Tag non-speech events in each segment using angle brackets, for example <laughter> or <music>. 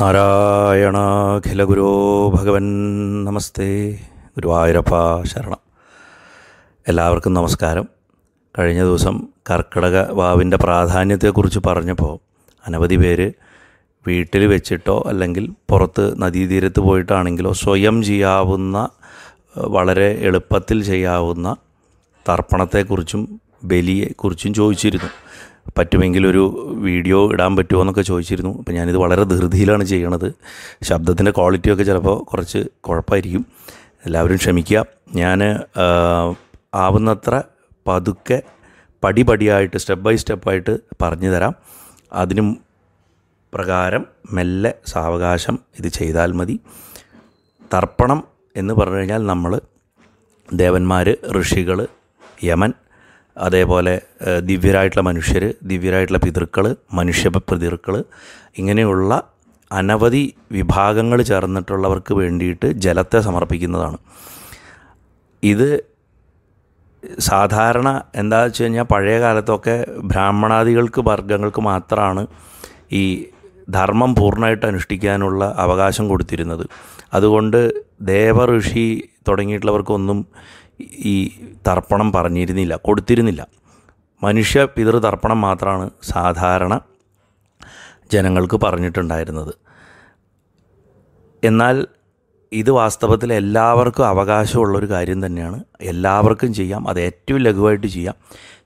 നാരായണാഖില ഗുരോ ഭഗവൻ നമസ്തേ ഗുരുവായൂരപ്പ ശരണം എല്ലാവർക്കും നമസ്കാരം കഴിഞ്ഞ ദിവസം കർക്കിടക വാവിൻ്റെ പ്രാധാന്യത്തെക്കുറിച്ച് പറഞ്ഞപ്പോൾ അനവധി പേര് വീട്ടിൽ വെച്ചിട്ടോ അല്ലെങ്കിൽ പുറത്ത് നദീതീരത്ത് പോയിട്ടാണെങ്കിലോ സ്വയം ചെയ്യാവുന്ന വളരെ എളുപ്പത്തിൽ ചെയ്യാവുന്ന തർപ്പണത്തെക്കുറിച്ചും ബലിയെക്കുറിച്ചും ചോദിച്ചിരുന്നു പറ്റുമെങ്കിൽ ഒരു വീഡിയോ ഇടാൻ പറ്റുമോ എന്നൊക്കെ ചോദിച്ചിരുന്നു അപ്പോൾ ഞാനിത് വളരെ ധൃതിയിലാണ് ചെയ്യണത് ശബ്ദത്തിൻ്റെ ക്വാളിറ്റിയൊക്കെ ചിലപ്പോൾ കുറച്ച് കുഴപ്പമായിരിക്കും എല്ലാവരും ക്ഷമിക്കുക ഞാൻ ആവുന്നത്ര പതുക്കെ പടിപടിയായിട്ട് സ്റ്റെപ്പ് ബൈ സ്റ്റെപ്പായിട്ട് പറഞ്ഞു തരാം അതിനും പ്രകാരം മെല്ലെ സാവകാശം ഇത് ചെയ്താൽ മതി തർപ്പണം എന്ന് പറഞ്ഞു കഴിഞ്ഞാൽ നമ്മൾ ദേവന്മാർ ഋഷികൾ യമൻ അതേപോലെ ദിവ്യരായിട്ടുള്ള മനുഷ്യർ ദിവ്യരായിട്ടുള്ള പിതൃക്കൾ മനുഷ്യ പിതൃക്കൾ ഇങ്ങനെയുള്ള അനവധി വിഭാഗങ്ങൾ ചേർന്നിട്ടുള്ളവർക്ക് വേണ്ടിയിട്ട് ജലത്തെ സമർപ്പിക്കുന്നതാണ് ഇത് സാധാരണ എന്താ വെച്ച് കഴിഞ്ഞാൽ പഴയ കാലത്തൊക്കെ ബ്രാഹ്മണാദികൾക്ക് വർഗങ്ങൾക്ക് മാത്രമാണ് ഈ ധർമ്മം പൂർണ്ണമായിട്ട് അനുഷ്ഠിക്കാനുള്ള അവകാശം കൊടുത്തിരുന്നത് അതുകൊണ്ട് ദേവ ഋഷി തുടങ്ങിയിട്ടുള്ളവർക്കൊന്നും ഈ തർപ്പണം പറഞ്ഞിരുന്നില്ല കൊടുത്തിരുന്നില്ല മനുഷ്യ പിതൃതർപ്പണം മാത്രമാണ് സാധാരണ ജനങ്ങൾക്ക് പറഞ്ഞിട്ടുണ്ടായിരുന്നത് എന്നാൽ ഇത് വാസ്തവത്തിൽ എല്ലാവർക്കും അവകാശമുള്ളൊരു കാര്യം തന്നെയാണ് എല്ലാവർക്കും ചെയ്യാം അത് ഏറ്റവും ലഘുവായിട്ട് ചെയ്യാം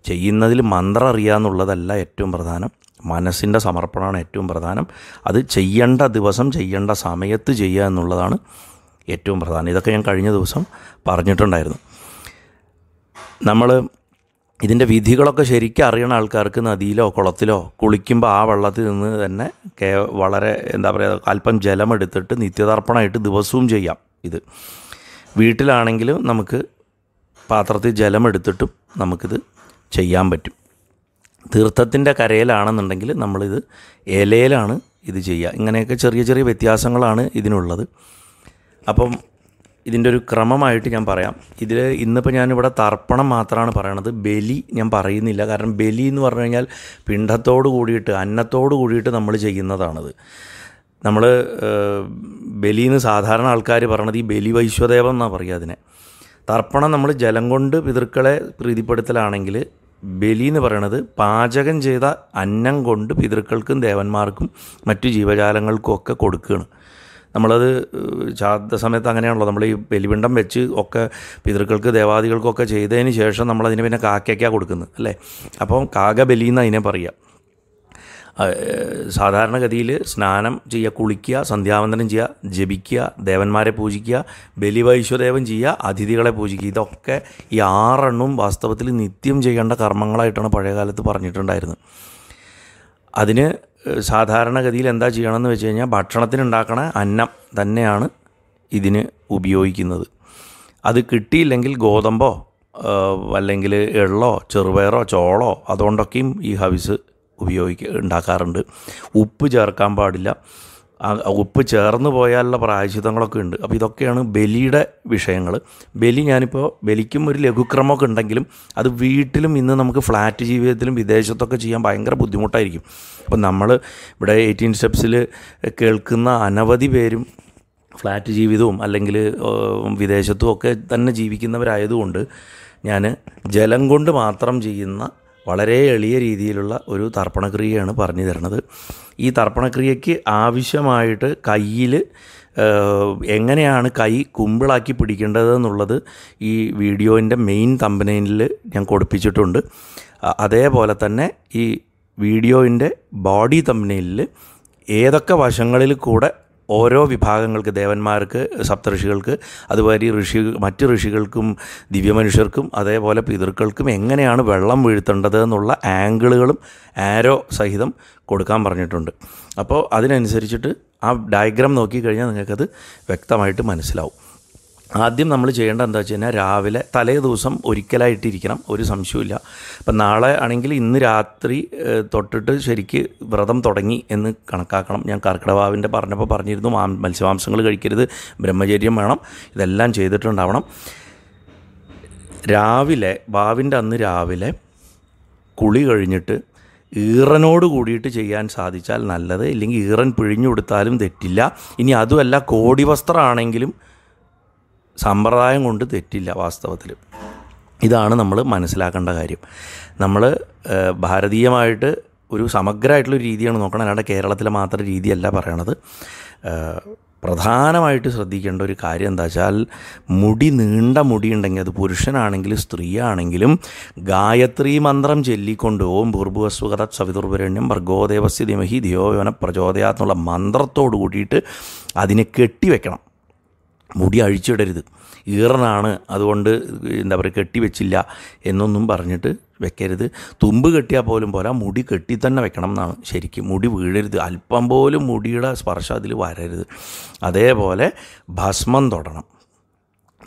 ചെയ്യുന്നതിൽ മന്ത്രം അറിയാമെന്നുള്ളതല്ല ഏറ്റവും പ്രധാനം മനസ്സിൻ്റെ സമർപ്പണമാണ് ഏറ്റവും പ്രധാനം അത് ചെയ്യേണ്ട ദിവസം ചെയ്യേണ്ട സമയത്ത് ചെയ്യുക എന്നുള്ളതാണ് ഏറ്റവും പ്രധാനം ഇതൊക്കെ ഞാൻ കഴിഞ്ഞ ദിവസം പറഞ്ഞിട്ടുണ്ടായിരുന്നു നമ്മൾ ഇതിൻ്റെ വിധികളൊക്കെ ശരിക്കും അറിയണ ആൾക്കാർക്ക് നദിയിലോ കുളത്തിലോ കുളിക്കുമ്പോൾ ആ വെള്ളത്തിൽ നിന്ന് തന്നെ കേ വളരെ എന്താ പറയുക അല്പം ജലമെടുത്തിട്ട് നിത്യതർപ്പണമായിട്ട് ദിവസവും ചെയ്യാം ഇത് വീട്ടിലാണെങ്കിലും നമുക്ക് പാത്രത്തിൽ ജലമെടുത്തിട്ടും നമുക്കിത് ചെയ്യാൻ പറ്റും തീർത്ഥത്തിൻ്റെ കരയിലാണെന്നുണ്ടെങ്കിൽ നമ്മളിത് ഇലയിലാണ് ഇത് ചെയ്യുക ഇങ്ങനെയൊക്കെ ചെറിയ ചെറിയ വ്യത്യാസങ്ങളാണ് ഇതിനുള്ളത് അപ്പം ഇതിൻ്റെ ഒരു ക്രമമായിട്ട് ഞാൻ പറയാം ഇതിൽ ഇന്നിപ്പോൾ ഞാനിവിടെ തർപ്പണം മാത്രമാണ് പറയണത് ബലി ഞാൻ പറയുന്നില്ല കാരണം ബലി എന്ന് പറഞ്ഞു കഴിഞ്ഞാൽ പിണ്ടത്തോട് കൂടിയിട്ട് അന്നത്തോട് കൂടിയിട്ട് നമ്മൾ ചെയ്യുന്നതാണത് നമ്മൾ ബലിന്ന് സാധാരണ ആൾക്കാർ പറയണത് ഈ ബലി വൈശ്വദേവം എന്നാണ് പറയുക അതിനെ തർപ്പണം നമ്മൾ ജലം കൊണ്ട് പിതൃക്കളെ പ്രീതിപ്പെടുത്തലാണെങ്കിൽ ബലി എന്ന് പറയണത് പാചകം ചെയ്ത അന്നം കൊണ്ട് പിതൃക്കൾക്കും ദേവന്മാർക്കും മറ്റു ജീവജാലങ്ങൾക്കും ഒക്കെ കൊടുക്കുകയാണ് നമ്മളത് ശ്രാദ്ധ സമയത്ത് അങ്ങനെയാണല്ലോ നമ്മൾ ഈ ബലിപിണ്ടം വെച്ച് ഒക്കെ പിതൃക്കൾക്ക് ദേവാദികൾക്കൊക്കെ ചെയ്തതിന് ശേഷം നമ്മളതിന് പിന്നെ കാക്കയ്ക്കാണ് കൊടുക്കുന്നത് അല്ലേ അപ്പം കാക ബലി എന്ന് അതിനെ പറയുക സാധാരണഗതിയിൽ സ്നാനം ചെയ്യുക കുളിക്കുക സന്ധ്യാവന്തനം ചെയ്യുക ജപിക്കുക ദേവന്മാരെ പൂജിക്കുക ബലിവൈശ്വദേവം ചെയ്യുക അതിഥികളെ പൂജിക്കുക ഇതൊക്കെ ഈ ആറെണ്ണും വാസ്തവത്തിൽ നിത്യം ചെയ്യേണ്ട കർമ്മങ്ങളായിട്ടാണ് പഴയകാലത്ത് പറഞ്ഞിട്ടുണ്ടായിരുന്നത് അതിന് സാധാരണഗതിയിൽ എന്താ ചെയ്യണമെന്ന് വെച്ച് കഴിഞ്ഞാൽ ഭക്ഷണത്തിനുണ്ടാക്കണ അന്നം തന്നെയാണ് ഇതിന് ഉപയോഗിക്കുന്നത് അത് കിട്ടിയില്ലെങ്കിൽ ഗോതമ്പോ അല്ലെങ്കിൽ എള്ളോ ചെറുപയറോ ചോളോ അതുകൊണ്ടൊക്കെയും ഈ ഹവിസ് ഉപയോഗിക്കുക ഉണ്ടാക്കാറുണ്ട് ഉപ്പ് ചേർക്കാൻ പാടില്ല ഉപ്പ് ചേർന്ന് പോയാലുള്ള പ്രായശിതങ്ങളൊക്കെ ഉണ്ട് അപ്പോൾ ഇതൊക്കെയാണ് ബലിയുടെ വിഷയങ്ങൾ ബലി ഞാനിപ്പോൾ ബലിക്കും ഒരു ലഘുക്രമമൊക്കെ ഉണ്ടെങ്കിലും അത് വീട്ടിലും ഇന്ന് നമുക്ക് ഫ്ലാറ്റ് ജീവിതത്തിലും വിദേശത്തൊക്കെ ചെയ്യാൻ ഭയങ്കര ബുദ്ധിമുട്ടായിരിക്കും അപ്പോൾ നമ്മൾ ഇവിടെ എയ്റ്റീൻ സ്റ്റെപ്സിൽ കേൾക്കുന്ന അനവധി പേരും ഫ്ലാറ്റ് ജീവിതവും അല്ലെങ്കിൽ വിദേശത്തും ഒക്കെ തന്നെ ജീവിക്കുന്നവരായതുകൊണ്ട് ഞാൻ ജലം കൊണ്ട് മാത്രം ചെയ്യുന്ന വളരെ എളിയ രീതിയിലുള്ള ഒരു തർപ്പണക്രിയയാണ് പറഞ്ഞു തരുന്നത് ഈ തർപ്പണക്രിയയ്ക്ക് ആവശ്യമായിട്ട് കയ്യിൽ എങ്ങനെയാണ് കൈ കുമ്പിളാക്കി പിടിക്കേണ്ടതെന്നുള്ളത് ഈ വീഡിയോൻ്റെ മെയിൻ തമ്പനയിൽ ഞാൻ കൊടുപ്പിച്ചിട്ടുണ്ട് അതേപോലെ തന്നെ ഈ വീഡിയോയിൻ്റെ ബോഡി തമ്പനയിൽ ഏതൊക്കെ വശങ്ങളിൽ കൂടെ ഓരോ വിഭാഗങ്ങൾക്ക് ദേവന്മാർക്ക് സപ്തഋഷികൾക്ക് അതുപോലെ ഋഷി മറ്റ് ഋഷികൾക്കും ദിവ്യ മനുഷ്യർക്കും അതേപോലെ പിതൃക്കൾക്കും എങ്ങനെയാണ് വെള്ളം വീഴ്ത്തേണ്ടത് എന്നുള്ള ആംഗിളുകളും ആരോ സഹിതം കൊടുക്കാൻ പറഞ്ഞിട്ടുണ്ട് അപ്പോൾ അതിനനുസരിച്ചിട്ട് ആ ഡയഗ്രാം നോക്കിക്കഴിഞ്ഞാൽ നിങ്ങൾക്കത് വ്യക്തമായിട്ട് മനസ്സിലാവും ആദ്യം നമ്മൾ ചെയ്യേണ്ടത് എന്താ വെച്ച് കഴിഞ്ഞാൽ രാവിലെ തലേ ദിവസം ഒരിക്കലായിട്ടിരിക്കണം ഒരു സംശയമില്ല അപ്പം നാളെ ആണെങ്കിൽ ഇന്ന് രാത്രി തൊട്ടിട്ട് ശരിക്ക് വ്രതം തുടങ്ങി എന്ന് കണക്കാക്കണം ഞാൻ കർക്കിടവാവിൻ്റെ പറഞ്ഞപ്പോൾ പറഞ്ഞിരുന്നു മത്സ്യമാംസങ്ങൾ കഴിക്കരുത് ബ്രഹ്മചര്യം വേണം ഇതെല്ലാം ചെയ്തിട്ടുണ്ടാവണം രാവിലെ വാവിൻ്റെ അന്ന് രാവിലെ കുളി കഴിഞ്ഞിട്ട് ഈറനോട് കൂടിയിട്ട് ചെയ്യാൻ സാധിച്ചാൽ നല്ലത് ഇല്ലെങ്കിൽ ഈറൻ പിഴിഞ്ഞു കൊടുത്താലും തെറ്റില്ല ഇനി അതുമല്ല കോടി വസ്ത്രമാണെങ്കിലും സമ്പ്രദായം കൊണ്ട് തെറ്റില്ല വാസ്തവത്തിൽ ഇതാണ് നമ്മൾ മനസ്സിലാക്കേണ്ട കാര്യം നമ്മൾ ഭാരതീയമായിട്ട് ഒരു സമഗ്രമായിട്ടുള്ള രീതിയാണ് നോക്കണം അല്ലാണ്ട് കേരളത്തിലെ മാത്രം രീതിയല്ല പറയണത് പ്രധാനമായിട്ട് ശ്രദ്ധിക്കേണ്ട ഒരു കാര്യം എന്താ വെച്ചാൽ മുടി നീണ്ട മുടി ഉണ്ടെങ്കിൽ അത് പുരുഷനാണെങ്കിലും സ്ത്രീ ആണെങ്കിലും ഗായത്രി മന്ത്രം ചൊല്ലിക്കൊണ്ട് ഓം ഭൂർഭുവസ്വകത സവിതുർഭരണ്യം ഭർഗോദേവസ്യ ധിമഹി ധിയോവന പ്രചോദയാത്നുള്ള മന്ത്രത്തോട് കൂടിയിട്ട് അതിനെ കെട്ടിവെക്കണം മുടി അഴിച്ചിടരുത് ഈറനാണ് അതുകൊണ്ട് എന്താ പറയുക കെട്ടിവെച്ചില്ല എന്നൊന്നും പറഞ്ഞിട്ട് വെക്കരുത് തുമ്പ് കെട്ടിയാൽ പോലും പോരാ മുടി കെട്ടി തന്നെ വെക്കണം എന്നാണ് ശരിക്കും മുടി വീഴരുത് അല്പം പോലും മുടിയുടെ സ്പർശം അതിൽ വരരുത് അതേപോലെ ഭസ്മം തൊടണം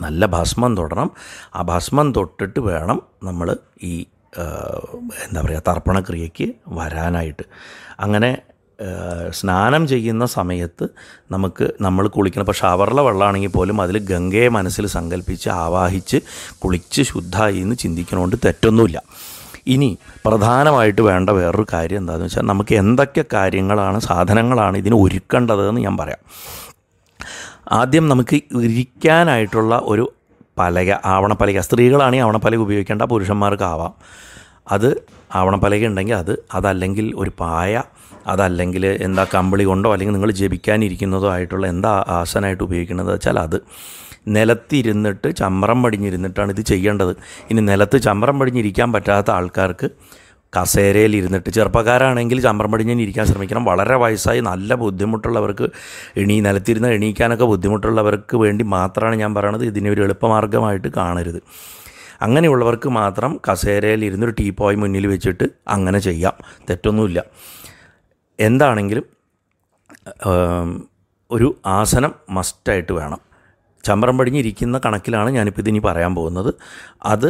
നല്ല ഭസ്മം തൊടണം ആ ഭസ്മം തൊട്ടിട്ട് വേണം നമ്മൾ ഈ എന്താ പറയുക തർപ്പണക്രിയയ്ക്ക് വരാനായിട്ട് അങ്ങനെ സ്നാനം ചെയ്യുന്ന സമയത്ത് നമുക്ക് നമ്മൾ കുളിക്കണം ഇപ്പോൾ ഷവറിലെ വെള്ളമാണെങ്കിൽ പോലും അതിൽ ഗംഗയെ മനസ്സിൽ സങ്കല്പിച്ച് ആവാഹിച്ച് കുളിച്ച് ശുദ്ധമായി എന്ന് ചിന്തിക്കണോണ്ട് തെറ്റൊന്നുമില്ല ഇനി പ്രധാനമായിട്ട് വേണ്ട വേറൊരു കാര്യം എന്താണെന്ന് വെച്ചാൽ നമുക്ക് എന്തൊക്കെ കാര്യങ്ങളാണ് സാധനങ്ങളാണ് ഇതിന് ഒരുക്കേണ്ടതെന്ന് ഞാൻ പറയാം ആദ്യം നമുക്ക് ഇരിക്കാനായിട്ടുള്ള ഒരു പലക ആവണപ്പലക സ്ത്രീകളാണെങ്കിൽ ആവണപ്പലക ഉപയോഗിക്കേണ്ട പുരുഷന്മാർക്കാവാം അത് ആവണപ്പലക ഉണ്ടെങ്കിൽ അത് അതല്ലെങ്കിൽ ഒരു പായ അതല്ലെങ്കിൽ എന്താ കമ്പിളി കൊണ്ടോ അല്ലെങ്കിൽ നിങ്ങൾ ജപിക്കാനിരിക്കുന്നതോ ആയിട്ടുള്ള എന്താ ആസനായിട്ട് ഉപയോഗിക്കുന്നത് വെച്ചാൽ അത് നിലത്തിരുന്നിട്ട് ചമ്രം പടിഞ്ഞിരുന്നിട്ടാണ് ഇത് ചെയ്യേണ്ടത് ഇനി നിലത്ത് ചമ്രം പടിഞ്ഞിരിക്കാൻ പറ്റാത്ത ആൾക്കാർക്ക് കസേരയിൽ ഇരുന്നിട്ട് ചെറുപ്പക്കാരാണെങ്കിൽ ചമ്രം പടിഞ്ഞിന് ഇരിക്കാൻ ശ്രമിക്കണം വളരെ വയസ്സായി നല്ല ബുദ്ധിമുട്ടുള്ളവർക്ക് എണി നിലത്തിരുന്ന് എണീക്കാനൊക്കെ ബുദ്ധിമുട്ടുള്ളവർക്ക് വേണ്ടി മാത്രമാണ് ഞാൻ പറയണത് ഇതിനെ ഒരു എളുപ്പമാർഗ്ഗമായിട്ട് കാണരുത് അങ്ങനെയുള്ളവർക്ക് മാത്രം കസേരയിൽ ഇരുന്നൊരു ടീ പോയ് മുന്നിൽ വെച്ചിട്ട് അങ്ങനെ ചെയ്യാം തെറ്റൊന്നുമില്ല എന്താണെങ്കിലും ഒരു ആസനം മസ്റ്റായിട്ട് വേണം ചമ്പറം പടിഞ്ഞിരിക്കുന്ന കണക്കിലാണ് ഞാനിപ്പോൾ ഇതിനി പറയാൻ പോകുന്നത് അത്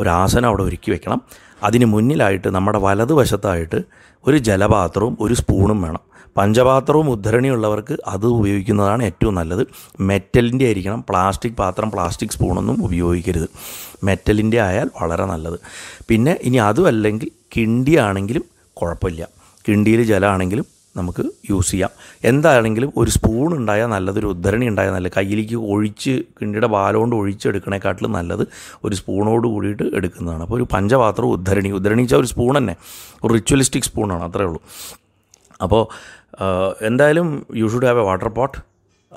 ഒരാസനം അവിടെ ഒരുക്കി വെക്കണം അതിന് മുന്നിലായിട്ട് നമ്മുടെ വലതുവശത്തായിട്ട് ഒരു ജലപാത്രവും ഒരു സ്പൂണും വേണം പഞ്ചപാത്രവും ഉദ്ധരണിയുള്ളവർക്ക് അത് ഉപയോഗിക്കുന്നതാണ് ഏറ്റവും നല്ലത് മെറ്റലിൻ്റെ ആയിരിക്കണം പ്ലാസ്റ്റിക് പാത്രം പ്ലാസ്റ്റിക് സ്പൂണൊന്നും ഉപയോഗിക്കരുത് മെറ്റലിൻ്റെ ആയാൽ വളരെ നല്ലത് പിന്നെ ഇനി അതുമല്ലെങ്കിൽ കിണ്ടിയാണെങ്കിലും കുഴപ്പമില്ല കിണ്ടിയിൽ ജലമാണെങ്കിലും നമുക്ക് യൂസ് ചെയ്യാം എന്താണെങ്കിലും ഒരു സ്പൂൺ ഉണ്ടായാൽ നല്ലത് ഒരു ഉദ്ധരണി ഉണ്ടായാൽ നല്ലത് കയ്യിലേക്ക് ഒഴിച്ച് കിണ്ടിയുടെ ബാലോണ്ട് ഒഴിച്ചെടുക്കണേക്കാട്ടിലും നല്ലത് ഒരു സ്പൂണോട് കൂടിയിട്ട് എടുക്കുന്നതാണ് അപ്പോൾ ഒരു പഞ്ചപാത്രം ഉദ്ധരണി ഉദ്ധരണി വെച്ചാൽ ഒരു സ്പൂൺ തന്നെ ഒരു റിച്വലിസ്റ്റിക് സ്പൂണാണ് അത്രേ ഉള്ളൂ അപ്പോൾ എന്തായാലും you should have a water pot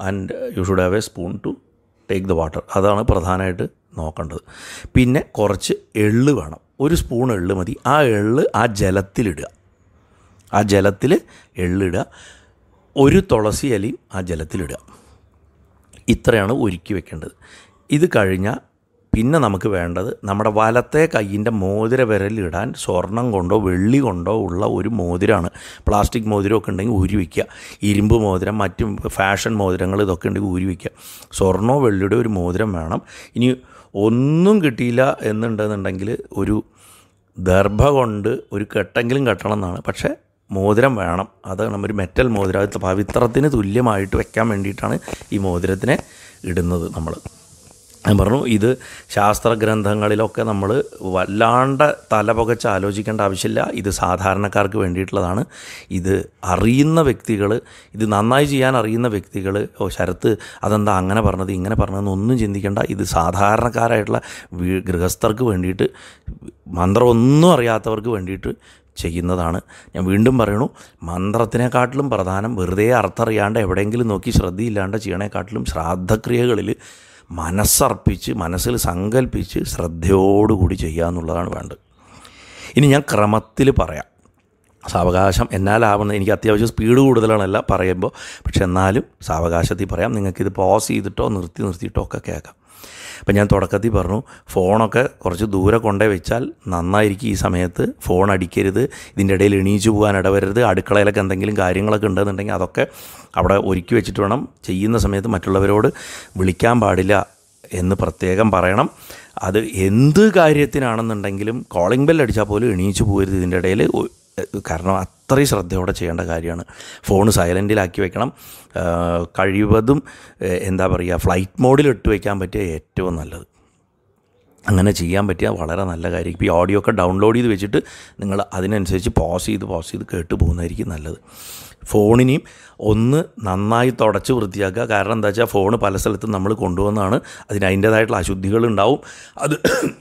and you should have a spoon to take the water അതാണ് പ്രധാനമായിട്ട് നോക്കേണ്ടത് പിന്നെ കുറച്ച് എള്ള് വേണം ഒരു സ്പൂൺ എള്ള് മതി ആ എള്ള് ആ ജലത്തിലിടുക ആ ജലത്തിൽ എള്ളിടുക ഒരു തുളസി അലയും ആ ജലത്തിലിടുക ഇത്രയാണ് ഒരുക്കി വെക്കേണ്ടത് ഇത് കഴിഞ്ഞാൽ പിന്നെ നമുക്ക് വേണ്ടത് നമ്മുടെ വലത്തെ കൈയിൻ്റെ മോതിര വിരലിടാൻ സ്വർണം കൊണ്ടോ വെള്ളി കൊണ്ടോ ഉള്ള ഒരു മോതിരമാണ് പ്ലാസ്റ്റിക് മോതിരമൊക്കെ ഉണ്ടെങ്കിൽ ഊരി വയ്ക്കുക ഇരുമ്പ് മോതിരം മറ്റു ഫാഷൻ മോതിരങ്ങൾ ഇതൊക്കെ ഉണ്ടെങ്കിൽ ഊരി വയ്ക്കുക സ്വർണ്ണോ വെള്ളിയുടെ ഒരു മോതിരം വേണം ഇനി ഒന്നും കിട്ടിയില്ല എന്നുണ്ടെന്നുണ്ടെങ്കിൽ ഒരു ദർഭ കൊണ്ട് ഒരു കെട്ടെങ്കിലും കെട്ടണം എന്നാണ് പക്ഷേ മോതിരം വേണം നമ്മൾ ഒരു മെറ്റൽ മോതിരം അത് പവിത്രത്തിന് തുല്യമായിട്ട് വെക്കാൻ വേണ്ടിയിട്ടാണ് ഈ മോതിരത്തിനെ ഇടുന്നത് നമ്മൾ ഞാൻ പറഞ്ഞു ഇത് ശാസ്ത്രഗ്രന്ഥങ്ങളിലൊക്കെ നമ്മൾ വല്ലാണ്ട് തലപുകച്ച് ആലോചിക്കേണ്ട ആവശ്യമില്ല ഇത് സാധാരണക്കാർക്ക് വേണ്ടിയിട്ടുള്ളതാണ് ഇത് അറിയുന്ന വ്യക്തികൾ ഇത് നന്നായി ചെയ്യാൻ അറിയുന്ന വ്യക്തികൾ ഓ ശരത്ത് അതെന്താ അങ്ങനെ പറഞ്ഞത് ഇങ്ങനെ പറഞ്ഞതെന്നൊന്നും ചിന്തിക്കേണ്ട ഇത് സാധാരണക്കാരായിട്ടുള്ള ഗൃഹസ്ഥർക്ക് വേണ്ടിയിട്ട് മന്ത്രമൊന്നും അറിയാത്തവർക്ക് വേണ്ടിയിട്ട് ചെയ്യുന്നതാണ് ഞാൻ വീണ്ടും പറയണു മന്ത്രത്തിനെക്കാട്ടിലും പ്രധാനം വെറുതെ അർത്ഥറിയാണ്ട് എവിടെയെങ്കിലും നോക്കി ശ്രദ്ധയില്ലാണ്ട് ചെയ്യണേക്കാട്ടിലും ശ്രാദ്ധക്രിയകളിൽ മനസ്സർപ്പിച്ച് മനസ്സിൽ സങ്കല്പിച്ച് ശ്രദ്ധയോടുകൂടി ചെയ്യുക എന്നുള്ളതാണ് വേണ്ടത് ഇനി ഞാൻ ക്രമത്തിൽ പറയാം സാവകാശം എന്നാലാവുന്നത് എനിക്ക് അത്യാവശ്യം സ്പീഡ് കൂടുതലാണല്ല പറയുമ്പോൾ പക്ഷെ എന്നാലും സാവകാശത്തിൽ പറയാം നിങ്ങൾക്കിത് പോസ് ചെയ്തിട്ടോ നിർത്തി നിർത്തിയിട്ടോ ഒക്കെ കേൾക്കാം അപ്പം ഞാൻ തുടക്കത്തിൽ പറഞ്ഞു ഫോണൊക്കെ കുറച്ച് ദൂരെ കൊണ്ടേ വെച്ചാൽ നന്നായിരിക്കും ഈ സമയത്ത് ഫോൺ അടിക്കരുത് ഇതിൻ്റെ ഇടയിൽ എണീച്ചു പോകാൻ ഇടവരരുത് അടുക്കളയിലൊക്കെ എന്തെങ്കിലും കാര്യങ്ങളൊക്കെ ഉണ്ടെന്നുണ്ടെങ്കിൽ അതൊക്കെ അവിടെ ഒരുക്കി വെച്ചിട്ട് വേണം ചെയ്യുന്ന സമയത്ത് മറ്റുള്ളവരോട് വിളിക്കാൻ പാടില്ല എന്ന് പ്രത്യേകം പറയണം അത് എന്ത് കാര്യത്തിനാണെന്നുണ്ടെങ്കിലും കോളിംഗ് ബെൽ പോലും എണീച്ചു പോകരുത് ഇതിൻ്റെ ഇടയിൽ കാരണം അത്രയും ശ്രദ്ധയോടെ ചെയ്യേണ്ട കാര്യമാണ് ഫോൺ സൈലൻറ്റിലാക്കി വെക്കണം കഴിവതും എന്താ പറയുക ഫ്ലൈറ്റ് മോഡിൽ ഇട്ട് വയ്ക്കാൻ പറ്റിയ ഏറ്റവും നല്ലത് അങ്ങനെ ചെയ്യാൻ പറ്റിയ വളരെ നല്ല കാര്യം ഇപ്പോൾ ഈ ഓഡിയോ ഒക്കെ ഡൗൺലോഡ് ചെയ്ത് വെച്ചിട്ട് നിങ്ങൾ അതിനനുസരിച്ച് പോസ് ചെയ്ത് പോസ് ചെയ്ത് കേട്ട് പോകുന്നതായിരിക്കും നല്ലത് ഫോണിനെയും ഒന്ന് നന്നായി തുടച്ച് വൃത്തിയാക്കുക കാരണം എന്താ വെച്ചാൽ ഫോൺ പല സ്ഥലത്തും നമ്മൾ കൊണ്ടുവന്നാണ് അതിന് അതിൻ്റേതായിട്ടുള്ള അശുദ്ധികൾ ഉണ്ടാവും അത്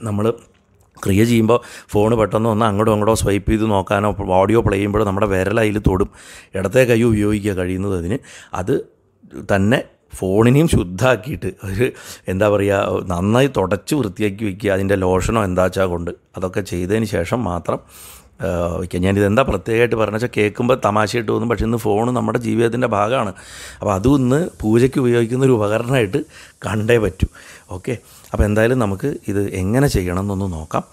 നമ്മൾ ക്രിയ ചെയ്യുമ്പോൾ ഫോൺ പെട്ടെന്ന് ഒന്ന് അങ്ങോട്ടും അങ്ങോട്ടോ സ്വൈപ്പ് ചെയ്ത് നോക്കാനോ ഓഡിയോ പ്ലേ ചെയ്യുമ്പോൾ നമ്മുടെ വിരലയിൽ തൊടും ഇടത്തെ കൈ ഉപയോഗിക്കുക കഴിയുന്നത് അതിന് അത് തന്നെ ഫോണിനെയും ശുദ്ധാക്കിയിട്ട് ഒരു എന്താ പറയുക നന്നായി തുടച്ച് വൃത്തിയാക്കി വയ്ക്കുക അതിൻ്റെ ലോഷനോ എന്താ വെച്ചാൽ കൊണ്ട് അതൊക്കെ ചെയ്തതിന് ശേഷം മാത്രം വയ്ക്കുക ഞാനിത് എന്താ പ്രത്യേകമായിട്ട് പറഞ്ഞു വെച്ചാൽ കേൾക്കുമ്പോൾ തമാശയായിട്ട് തോന്നും പക്ഷേ ഇന്ന് ഫോൺ നമ്മുടെ ജീവിതത്തിൻ്റെ ഭാഗമാണ് അപ്പോൾ അതും ഇന്ന് പൂജയ്ക്ക് ഉപയോഗിക്കുന്ന ഒരു ഉപകരണമായിട്ട് കണ്ടേ പറ്റൂ ഓക്കെ അപ്പോൾ എന്തായാലും നമുക്ക് ഇത് എങ്ങനെ ചെയ്യണം എന്നൊന്ന് നോക്കാം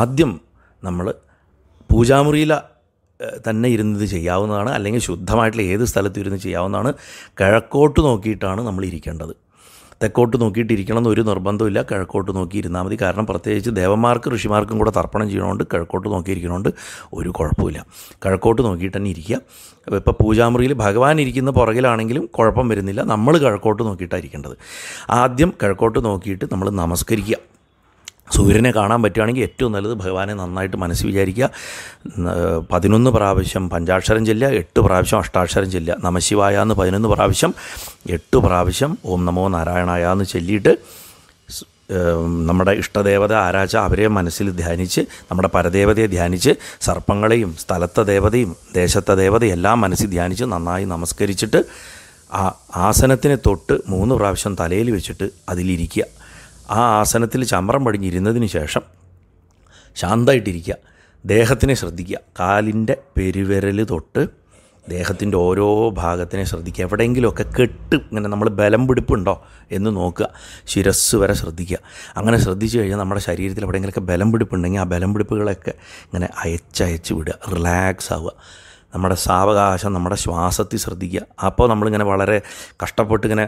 ആദ്യം നമ്മൾ പൂജാമുറിയില തന്നെ ഇരുന്നത് ചെയ്യാവുന്നതാണ് അല്ലെങ്കിൽ ശുദ്ധമായിട്ടുള്ള ഏത് സ്ഥലത്തും ഇരുന്ന് ചെയ്യാവുന്നതാണ് കിഴക്കോട്ട് നോക്കിയിട്ടാണ് നമ്മൾ ഇരിക്കേണ്ടത് തെക്കോട്ട് നോക്കിയിട്ടിരിക്കണം എന്നൊരു നിർബന്ധമില്ല കിഴക്കോട്ട് നോക്കിയിരുന്നാൽ മതി കാരണം പ്രത്യേകിച്ച് ദേവന്മാർക്ക് ഋഷിമാർക്കും കൂടെ തർപ്പണം ചെയ്യണമുണ്ട് കിഴക്കോട്ട് നോക്കിയിരിക്കണമുണ്ട് ഒരു കുഴപ്പമില്ല കിഴക്കോട്ട് നോക്കിയിട്ട് തന്നെ ഇരിക്കുക ഇപ്പോൾ പൂജാമുറിയിൽ ഭഗവാൻ ഇരിക്കുന്ന പുറകിലാണെങ്കിലും കുഴപ്പം വരുന്നില്ല നമ്മൾ കിഴക്കോട്ട് നോക്കിയിട്ടാണ് ഇരിക്കേണ്ടത് ആദ്യം കിഴക്കോട്ട് നോക്കിയിട്ട് നമ്മൾ നമസ്കരിക്കുക സൂര്യനെ കാണാൻ പറ്റുകയാണെങ്കിൽ ഏറ്റവും നല്ലത് ഭഗവാനെ നന്നായിട്ട് മനസ്സിൽ വിചാരിക്കുക പതിനൊന്ന് പ്രാവശ്യം പഞ്ചാക്ഷരം ചെല്ലുക എട്ട് പ്രാവശ്യം അഷ്ടാക്ഷരം ചെല്ലുക നമശിവായ എന്ന് പതിനൊന്ന് പ്രാവശ്യം എട്ട് പ്രാവശ്യം ഓം നമോ നാരായണായ എന്ന് ചൊല്ലിയിട്ട് നമ്മുടെ ഇഷ്ടദേവത ആരാച്ച അവരെ മനസ്സിൽ ധ്യാനിച്ച് നമ്മുടെ പരദേവതയെ ധ്യാനിച്ച് സർപ്പങ്ങളെയും സ്ഥലത്തെ ദേവതയും ദേശത്തെ ദേവതയെല്ലാം എല്ലാം മനസ്സിൽ ധ്യാനിച്ച് നന്നായി നമസ്കരിച്ചിട്ട് ആ ആസനത്തിനെ തൊട്ട് മൂന്ന് പ്രാവശ്യം തലയിൽ വെച്ചിട്ട് അതിലിരിക്കുക ആ ആസനത്തിൽ ചമ്രം പടിഞ്ഞിരുന്നതിന് ശേഷം ശാന്തമായിട്ടിരിക്കുക ദേഹത്തിനെ ശ്രദ്ധിക്കുക കാലിൻ്റെ പെരുവിരൽ തൊട്ട് ദേഹത്തിൻ്റെ ഓരോ ഭാഗത്തിനെ ശ്രദ്ധിക്കുക എവിടെയെങ്കിലുമൊക്കെ കെട്ട് ഇങ്ങനെ നമ്മൾ ബലം പിടിപ്പുണ്ടോ എന്ന് നോക്കുക ശിരസ് വരെ ശ്രദ്ധിക്കുക അങ്ങനെ ശ്രദ്ധിച്ചു കഴിഞ്ഞാൽ നമ്മുടെ ശരീരത്തിൽ എവിടെയെങ്കിലുമൊക്കെ ബലം പിടിപ്പുണ്ടെങ്കിൽ ആ ബലം പിടിപ്പുകളൊക്കെ ഇങ്ങനെ അയച്ചയച്ച് വിടുക റിലാക്സ് ആവുക നമ്മുടെ സാവകാശം നമ്മുടെ ശ്വാസത്തിൽ ശ്രദ്ധിക്കുക അപ്പോൾ നമ്മളിങ്ങനെ വളരെ കഷ്ടപ്പെട്ട് ഇങ്ങനെ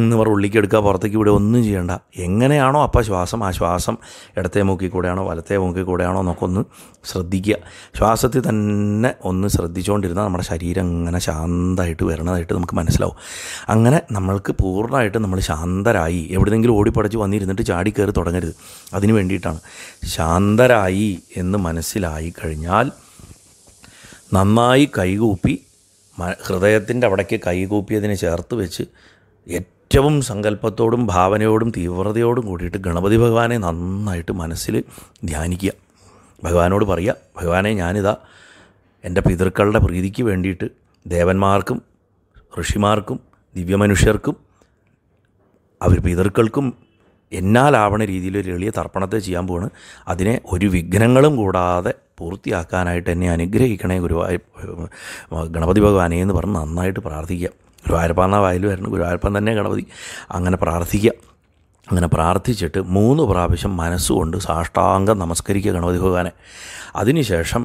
എന്ന് പറഞ്ഞ് ഉള്ളിക്കെടുക്കുക പുറത്തേക്ക് വിടുക ഒന്നും ചെയ്യണ്ട എങ്ങനെയാണോ അപ്പോൾ ശ്വാസം ആ ശ്വാസം ഇടത്തെ മൂക്കി കൂടെയാണോ വലത്തെ മൂക്കി കൂടെയാണോ എന്നൊക്കെ ഒന്ന് ശ്രദ്ധിക്കുക ശ്വാസത്തിൽ തന്നെ ഒന്ന് ശ്രദ്ധിച്ചുകൊണ്ടിരുന്നാൽ നമ്മുടെ ശരീരം ഇങ്ങനെ ശാന്തമായിട്ട് വരണതായിട്ട് നമുക്ക് മനസ്സിലാവും അങ്ങനെ നമ്മൾക്ക് പൂർണ്ണമായിട്ട് നമ്മൾ ശാന്തരായി എവിടെന്നെങ്കിലും ഓടിപ്പടച്ച് വന്നിരുന്നിട്ട് ചാടി കയറി തുടങ്ങരുത് അതിന് വേണ്ടിയിട്ടാണ് ശാന്തരായി എന്ന് മനസ്സിലായി കഴിഞ്ഞാൽ നന്നായി കൈകൂപ്പി ഹൃദയത്തിൻ്റെ അവിടേക്ക് കൈകൂപ്പിയതിനെ ചേർത്ത് വെച്ച് ഏറ്റവും സങ്കല്പത്തോടും ഭാവനയോടും തീവ്രതയോടും കൂടിയിട്ട് ഗണപതി ഭഗവാനെ നന്നായിട്ട് മനസ്സിൽ ധ്യാനിക്കുക ഭഗവാനോട് പറയുക ഭഗവാനെ ഞാനിതാ എൻ്റെ പിതൃക്കളുടെ പ്രീതിക്ക് വേണ്ടിയിട്ട് ദേവന്മാർക്കും ഋഷിമാർക്കും ദിവ്യമനുഷ്യർക്കും അവർ പിതൃക്കൾക്കും എന്നാലാവണ രീതിയിൽ ഒരു എളിയ തർപ്പണത്തെ ചെയ്യാൻ പോവാണ് അതിനെ ഒരു വിഘ്നങ്ങളും കൂടാതെ പൂർത്തിയാക്കാനായിട്ട് എന്നെ അനുഗ്രഹിക്കണേ ഗുരുവായ ഗണപതി ഭഗവാനെ എന്ന് പറഞ്ഞ് നന്നായിട്ട് പ്രാർത്ഥിക്കുക വായിൽ വരണം ഗുരുവായൂരപ്പൻ തന്നെ ഗണപതി അങ്ങനെ പ്രാർത്ഥിക്കുക അങ്ങനെ പ്രാർത്ഥിച്ചിട്ട് മൂന്ന് പ്രാവശ്യം മനസ്സുകൊണ്ട് സാഷ്ടാംഗം നമസ്കരിക്കുക ഗണപതി ഭഗവാനെ അതിനുശേഷം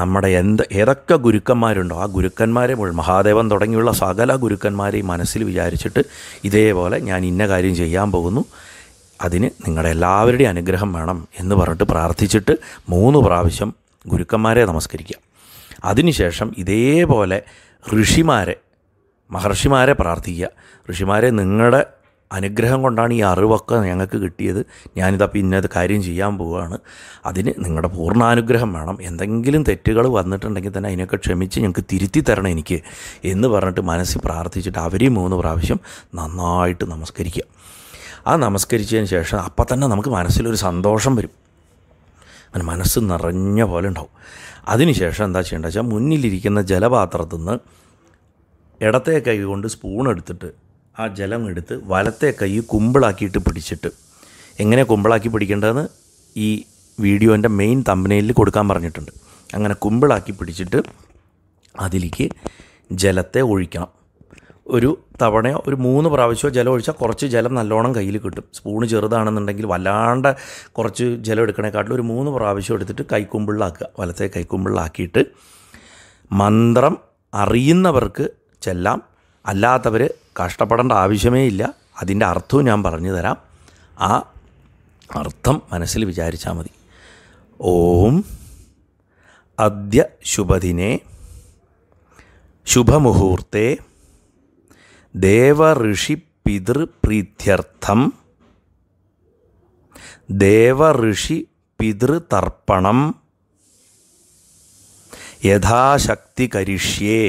നമ്മുടെ എന്ത് ഏതൊക്കെ ഗുരുക്കന്മാരുണ്ടോ ആ ഗുരുക്കന്മാരെ മുഴുവൻ മഹാദേവൻ തുടങ്ങിയുള്ള സകല ഗുരുക്കന്മാരെയും മനസ്സിൽ വിചാരിച്ചിട്ട് ഇതേപോലെ ഞാൻ ഇന്ന കാര്യം ചെയ്യാൻ പോകുന്നു അതിന് നിങ്ങളുടെ എല്ലാവരുടെയും അനുഗ്രഹം വേണം എന്ന് പറഞ്ഞിട്ട് പ്രാർത്ഥിച്ചിട്ട് മൂന്ന് പ്രാവശ്യം ഗുരുക്കന്മാരെ നമസ്കരിക്കുക അതിനുശേഷം ഇതേപോലെ ഋഷിമാരെ മഹർഷിമാരെ പ്രാർത്ഥിക്കുക ഋഷിമാരെ നിങ്ങളുടെ അനുഗ്രഹം കൊണ്ടാണ് ഈ അറിവൊക്കെ ഞങ്ങൾക്ക് കിട്ടിയത് ഞാനിതപ്പോൾ ഇന്നത് കാര്യം ചെയ്യാൻ പോവുകയാണ് അതിന് നിങ്ങളുടെ പൂർണ്ണാനുഗ്രഹം വേണം എന്തെങ്കിലും തെറ്റുകൾ വന്നിട്ടുണ്ടെങ്കിൽ തന്നെ അതിനൊക്കെ ക്ഷമിച്ച് ഞങ്ങൾക്ക് തിരുത്തി തരണം എനിക്ക് എന്ന് പറഞ്ഞിട്ട് മനസ്സിൽ പ്രാർത്ഥിച്ചിട്ട് അവരെയും മൂന്ന് പ്രാവശ്യം നന്നായിട്ട് നമസ്കരിക്കുക ആ നമസ്കരിച്ചതിന് ശേഷം അപ്പം തന്നെ നമുക്ക് മനസ്സിലൊരു സന്തോഷം വരും അങ്ങനെ മനസ്സ് നിറഞ്ഞ പോലെ ഉണ്ടാവും അതിനുശേഷം എന്താ ചെയ്യേണ്ടത് വെച്ചാൽ മുന്നിലിരിക്കുന്ന ജലപാത്രത്തിൽ നിന്ന് ഇടത്തെ കൈ കൊണ്ട് സ്പൂൺ എടുത്തിട്ട് ആ ജലം എടുത്ത് വലത്തെ കൈ കുമ്പിളാക്കിയിട്ട് പിടിച്ചിട്ട് എങ്ങനെ കുമ്പിളാക്കി പിടിക്കേണ്ടതെന്ന് ഈ വീഡിയോൻ്റെ മെയിൻ തമ്പനയിൽ കൊടുക്കാൻ പറഞ്ഞിട്ടുണ്ട് അങ്ങനെ കുമ്പിളാക്കി പിടിച്ചിട്ട് അതിലേക്ക് ജലത്തെ ഒഴിക്കണം ഒരു തവണയോ ഒരു മൂന്ന് പ്രാവശ്യമോ ജലം ഒഴിച്ചാൽ കുറച്ച് ജലം നല്ലോണം കയ്യിൽ കിട്ടും സ്പൂണ് ചെറുതാണെന്നുണ്ടെങ്കിൽ വല്ലാണ്ട് കുറച്ച് ജലം എടുക്കണേക്കാട്ടിൽ ഒരു മൂന്ന് പ്രാവശ്യം എടുത്തിട്ട് കൈക്കുമ്പിളിലാക്കുക വലത്തെ കൈക്കുമ്പിളിലാക്കിയിട്ട് മന്ത്രം അറിയുന്നവർക്ക് ചെല്ലാം അല്ലാത്തവർ കഷ്ടപ്പെടേണ്ട ആവശ്യമേ ഇല്ല അതിൻ്റെ അർത്ഥവും ഞാൻ പറഞ്ഞു തരാം ആ അർത്ഥം മനസ്സിൽ വിചാരിച്ചാൽ മതി ഓം അദ്യ ശുഭദിനെ ശുഭമുഹൂർത്തേ ദേവഋഷി പിതൃപ്രീത്യർത്ഥം ദേവഋഷി പിതൃതർപ്പണം യഥാശക്തി കരിഷ്യേ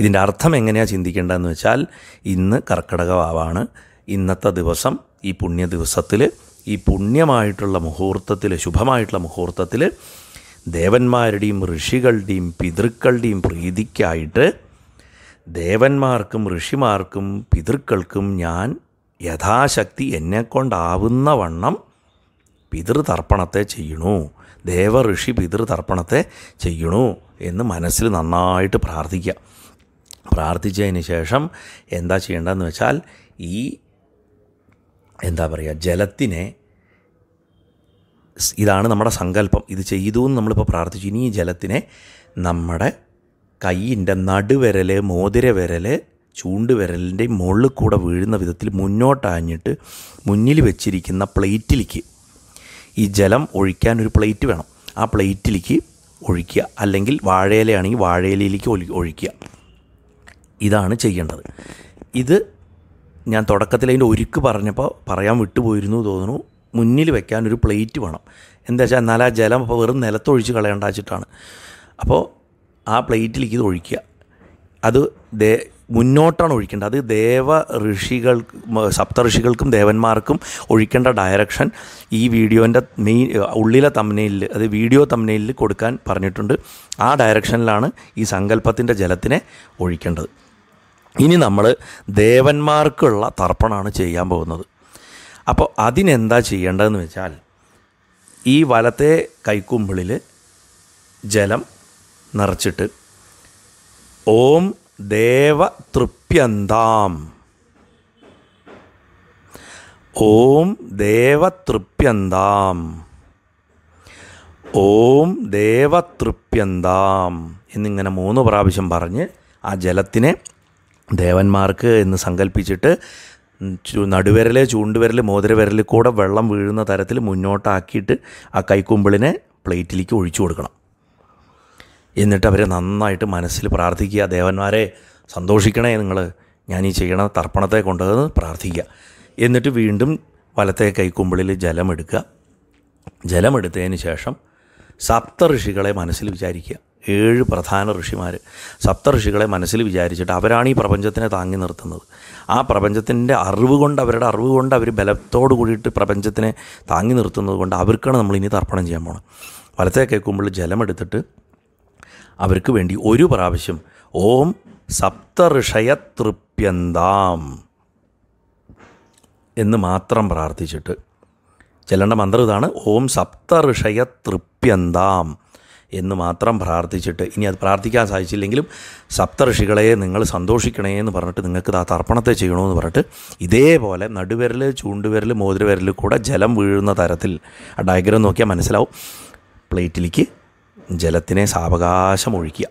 ഇതിൻ്റെ അർത്ഥം എങ്ങനെയാണ് ചിന്തിക്കേണ്ടതെന്ന് വെച്ചാൽ ഇന്ന് കർക്കിടകവാവാണ് ഇന്നത്തെ ദിവസം ഈ പുണ്യ ദിവസത്തിൽ ഈ പുണ്യമായിട്ടുള്ള മുഹൂർത്തത്തിൽ ശുഭമായിട്ടുള്ള മുഹൂർത്തത്തിൽ ദേവന്മാരുടെയും ഋഷികളുടെയും പിതൃക്കളുടെയും പ്രീതിക്കായിട്ട് ദേവന്മാർക്കും ഋഷിമാർക്കും പിതൃക്കൾക്കും ഞാൻ യഥാശക്തി എന്നെക്കൊണ്ടാവുന്ന വണ്ണം പിതൃതർപ്പണത്തെ ചെയ്യണു ദേവ ഋഷി പിതൃതർപ്പണത്തെ ചെയ്യണു എന്ന് മനസ്സിൽ നന്നായിട്ട് പ്രാർത്ഥിക്കുക പ്രാർത്ഥിച്ചതിന് ശേഷം എന്താ ചെയ്യേണ്ടതെന്ന് വെച്ചാൽ ഈ എന്താ പറയുക ജലത്തിനെ ഇതാണ് നമ്മുടെ സങ്കല്പം ഇത് ചെയ്തു എന്ന് നമ്മളിപ്പോൾ പ്രാർത്ഥിച്ചു ഇനി ഈ ജലത്തിനെ നമ്മുടെ കൈയിൻ്റെ നടുവിരൽ ചൂണ്ട് വിരലിൻ്റെ മുകളിൽ കൂടെ വീഴുന്ന വിധത്തിൽ മുന്നോട്ടാഞ്ഞിട്ട് മുന്നിൽ വെച്ചിരിക്കുന്ന പ്ലേറ്റിലേക്ക് ഈ ജലം ഒഴിക്കാൻ ഒരു പ്ലേറ്റ് വേണം ആ പ്ലേറ്റിലേക്ക് ഒഴിക്കുക അല്ലെങ്കിൽ വാഴയിലയാണെങ്കിൽ വാഴയിലയിലേക്ക് ഒഴി ഒഴിക്കുക ഇതാണ് ചെയ്യേണ്ടത് ഇത് ഞാൻ തുടക്കത്തിൽ അതിൻ്റെ ഒരുക്ക് പറഞ്ഞപ്പോൾ പറയാൻ വിട്ടുപോയിരുന്നു തോന്നുന്നു മുന്നിൽ വെക്കാൻ ഒരു പ്ലേറ്റ് വേണം എന്താ വെച്ചാൽ എന്നാൽ ആ ജലം അപ്പോൾ വെറും നിലത്തൊഴിച്ച് കളയേണ്ട വെച്ചിട്ടാണ് അപ്പോൾ ആ പ്ലേറ്റിലേക്ക് ഇത് ഒഴിക്കുക അത് ദേ മുന്നോട്ടാണ് ഒഴിക്കേണ്ടത് അത് ദേവ ഋഷികൾ ഋഷികൾക്കും ദേവന്മാർക്കും ഒഴിക്കേണ്ട ഡയറക്ഷൻ ഈ വീഡിയോൻ്റെ മെയിൻ ഉള്ളിലെ തമ്മനയിൽ അത് വീഡിയോ തമ്മനയിൽ കൊടുക്കാൻ പറഞ്ഞിട്ടുണ്ട് ആ ഡയറക്ഷനിലാണ് ഈ സങ്കല്പത്തിൻ്റെ ജലത്തിനെ ഒഴിക്കേണ്ടത് ഇനി നമ്മൾ ദേവന്മാർക്കുള്ള തർപ്പണമാണ് ചെയ്യാൻ പോകുന്നത് അപ്പോൾ അതിനെന്താ ചെയ്യേണ്ടതെന്ന് വെച്ചാൽ ഈ വലത്തെ കൈക്കുമ്പിളിൽ ജലം നിറച്ചിട്ട് ഓം ദേവ തൃപ്യന്താം ഓം ദേവ തൃപ്യന്താം ഓം ദേവ തൃപ്യന്താം എന്നിങ്ങനെ മൂന്ന് പ്രാവശ്യം പറഞ്ഞ് ആ ജലത്തിനെ ദേവന്മാർക്ക് എന്ന് സങ്കല്പിച്ചിട്ട് നടുവിരൽ ചൂണ്ടുവിരൽ മോതിരവിരലിൽ കൂടെ വെള്ളം വീഴുന്ന തരത്തിൽ മുന്നോട്ടാക്കിയിട്ട് ആ കൈക്കുമ്പിളിനെ പ്ലേറ്റിലേക്ക് ഒഴിച്ചു കൊടുക്കണം എന്നിട്ട് അവരെ നന്നായിട്ട് മനസ്സിൽ പ്രാർത്ഥിക്കുക ദേവന്മാരെ സന്തോഷിക്കണേ നിങ്ങൾ ഞാൻ ഈ ചെയ്യണ തർപ്പണത്തെ കൊണ്ടുവന്ന് പ്രാർത്ഥിക്കുക എന്നിട്ട് വീണ്ടും വലത്തെ കൈക്കുമ്പിളിൽ ജലമെടുക്കുക ജലമെടുത്തതിന് ശേഷം സപ്ത ഋഷികളെ മനസ്സിൽ വിചാരിക്കുക ഏഴ് പ്രധാന ഋഷിമാർ സപ്ത ഋഷികളെ മനസ്സിൽ വിചാരിച്ചിട്ട് അവരാണ് ഈ പ്രപഞ്ചത്തിനെ താങ്ങി നിർത്തുന്നത് ആ പ്രപഞ്ചത്തിൻ്റെ അറിവ് കൊണ്ട് അവരുടെ അറിവ് കൊണ്ട് അവർ ബലത്തോടു കൂടിയിട്ട് പ്രപഞ്ചത്തിനെ താങ്ങി നിർത്തുന്നത് കൊണ്ട് അവർക്കാണ് ഇനി തർപ്പണം ചെയ്യാൻ പോകണം വലത്തെ കേൾക്കുമ്പോൾ ജലമെടുത്തിട്ട് അവർക്ക് വേണ്ടി ഒരു പ്രാവശ്യം ഓം സപ്തഋഷയ തൃപ്യന്താം എന്ന് മാത്രം പ്രാർത്ഥിച്ചിട്ട് ചെല്ലേണ്ട മന്ത്രം ഇതാണ് ഓം സപ്തഋഷയ തൃപ്യന്താം എന്ന് മാത്രം പ്രാർത്ഥിച്ചിട്ട് ഇനി അത് പ്രാർത്ഥിക്കാൻ സാധിച്ചില്ലെങ്കിലും സപ്തഋഷികളെ നിങ്ങൾ സന്തോഷിക്കണേ എന്ന് പറഞ്ഞിട്ട് നിങ്ങൾക്ക് ആ തർപ്പണത്തെ ചെയ്യണമെന്ന് പറഞ്ഞിട്ട് ഇതേപോലെ നടുവിരൽ ചൂണ്ടുവിരൽ മോതിരവിരൽ കൂടെ ജലം വീഴുന്ന തരത്തിൽ ആ ഡയഗ്രം നോക്കിയാൽ മനസ്സിലാവും പ്ലേറ്റിലേക്ക് ജലത്തിനെ സാവകാശമൊഴിക്കുക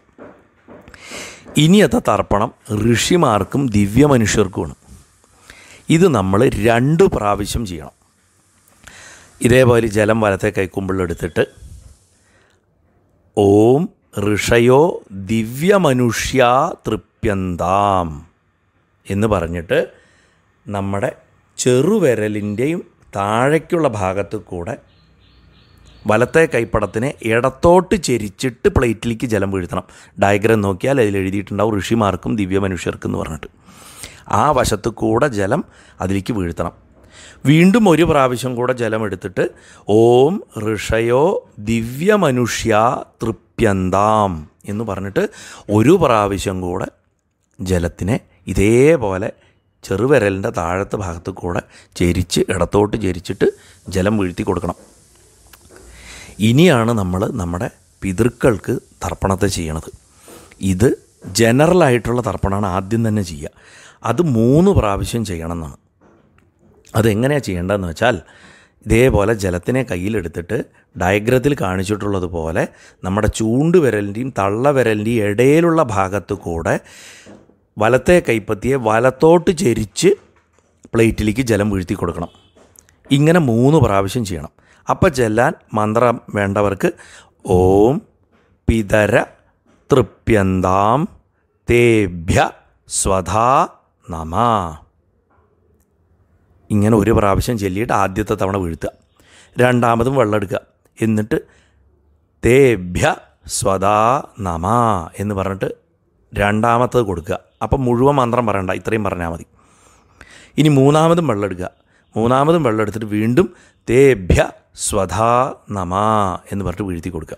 ഇനി അത്ത തർപ്പണം ഋഷിമാർക്കും ദിവ്യമനുഷ്യർക്കുമാണ് ഇത് നമ്മൾ രണ്ട് പ്രാവശ്യം ചെയ്യണം ഇതേപോലെ ജലം വലത്തെ കൈക്കുമ്പിളെടുത്തിട്ട് ഓം ഋഷയോ ദിവ്യമനുഷ്യ തൃപ്യന്താം എന്ന് പറഞ്ഞിട്ട് നമ്മുടെ ചെറുവിരലിൻ്റെയും താഴേക്കുള്ള ഭാഗത്തു കൂടെ വലത്തെ കൈപ്പടത്തിനെ ഇടത്തോട്ട് ചെരിച്ചിട്ട് പ്ലേറ്റിലേക്ക് ജലം വീഴ്ത്തണം ഡയഗ്രം നോക്കിയാൽ അതിൽ എഴുതിയിട്ടുണ്ടാവും ഋഷിമാർക്കും ദിവ്യ മനുഷ്യർക്കും എന്ന് പറഞ്ഞിട്ട് ആ വശത്ത് കൂടെ ജലം അതിലേക്ക് വീഴ്ത്തണം വീണ്ടും ഒരു പ്രാവശ്യം കൂടെ ജലം എടുത്തിട്ട് ഓം ഋഷയോ മനുഷ്യ തൃപ്യന്താം എന്ന് പറഞ്ഞിട്ട് ഒരു പ്രാവശ്യം കൂടെ ജലത്തിനെ ഇതേപോലെ ചെറുവിരലിൻ്റെ താഴത്തെ ഭാഗത്ത് കൂടെ ചെരിച്ച് ഇടത്തോട്ട് ചെരിച്ചിട്ട് ജലം വീഴ്ത്തി കൊടുക്കണം ഇനിയാണ് നമ്മൾ നമ്മുടെ പിതൃക്കൾക്ക് തർപ്പണത്തെ ചെയ്യണത് ഇത് ജനറലായിട്ടുള്ള തർപ്പണമാണ് ആദ്യം തന്നെ ചെയ്യുക അത് മൂന്ന് പ്രാവശ്യം ചെയ്യണം എന്നാണ് അതെങ്ങനെയാണ് ചെയ്യേണ്ടതെന്ന് വെച്ചാൽ ഇതേപോലെ ജലത്തിനെ കയ്യിലെടുത്തിട്ട് ഡയഗ്രത്തിൽ കാണിച്ചിട്ടുള്ളതുപോലെ നമ്മുടെ ചൂണ്ടുവിരലിൻ്റെയും തള്ളവിരലിൻ്റെയും ഇടയിലുള്ള ഭാഗത്ത് കൂടെ വലത്തെ കൈപ്പത്തിയെ വലത്തോട്ട് ചെരിച്ച് പ്ലേറ്റിലേക്ക് ജലം വീഴ്ത്തി കൊടുക്കണം ഇങ്ങനെ മൂന്ന് പ്രാവശ്യം ചെയ്യണം അപ്പം ചെല്ലാൻ മന്ത്രം വേണ്ടവർക്ക് ഓം പിതര തൃപ്യന്താം തേഭ്യ സ്വധാ നമ ഇങ്ങനെ ഒരു പ്രാവശ്യം ചൊല്ലിയിട്ട് ആദ്യത്തെ തവണ വീഴ്ത്തുക രണ്ടാമതും വെള്ളമെടുക്കുക എന്നിട്ട് തേഭ്യ സ്വദാ നമ എന്ന് പറഞ്ഞിട്ട് രണ്ടാമത്തത് കൊടുക്കുക അപ്പം മുഴുവൻ മന്ത്രം പറയണ്ട ഇത്രയും പറഞ്ഞാൽ മതി ഇനി മൂന്നാമതും വെള്ളമെടുക്കുക മൂന്നാമതും വെള്ളമെടുത്തിട്ട് വീണ്ടും തേഭ്യ സ്വധാ നമ എന്ന് പറഞ്ഞിട്ട് വീഴ്ത്തി കൊടുക്കുക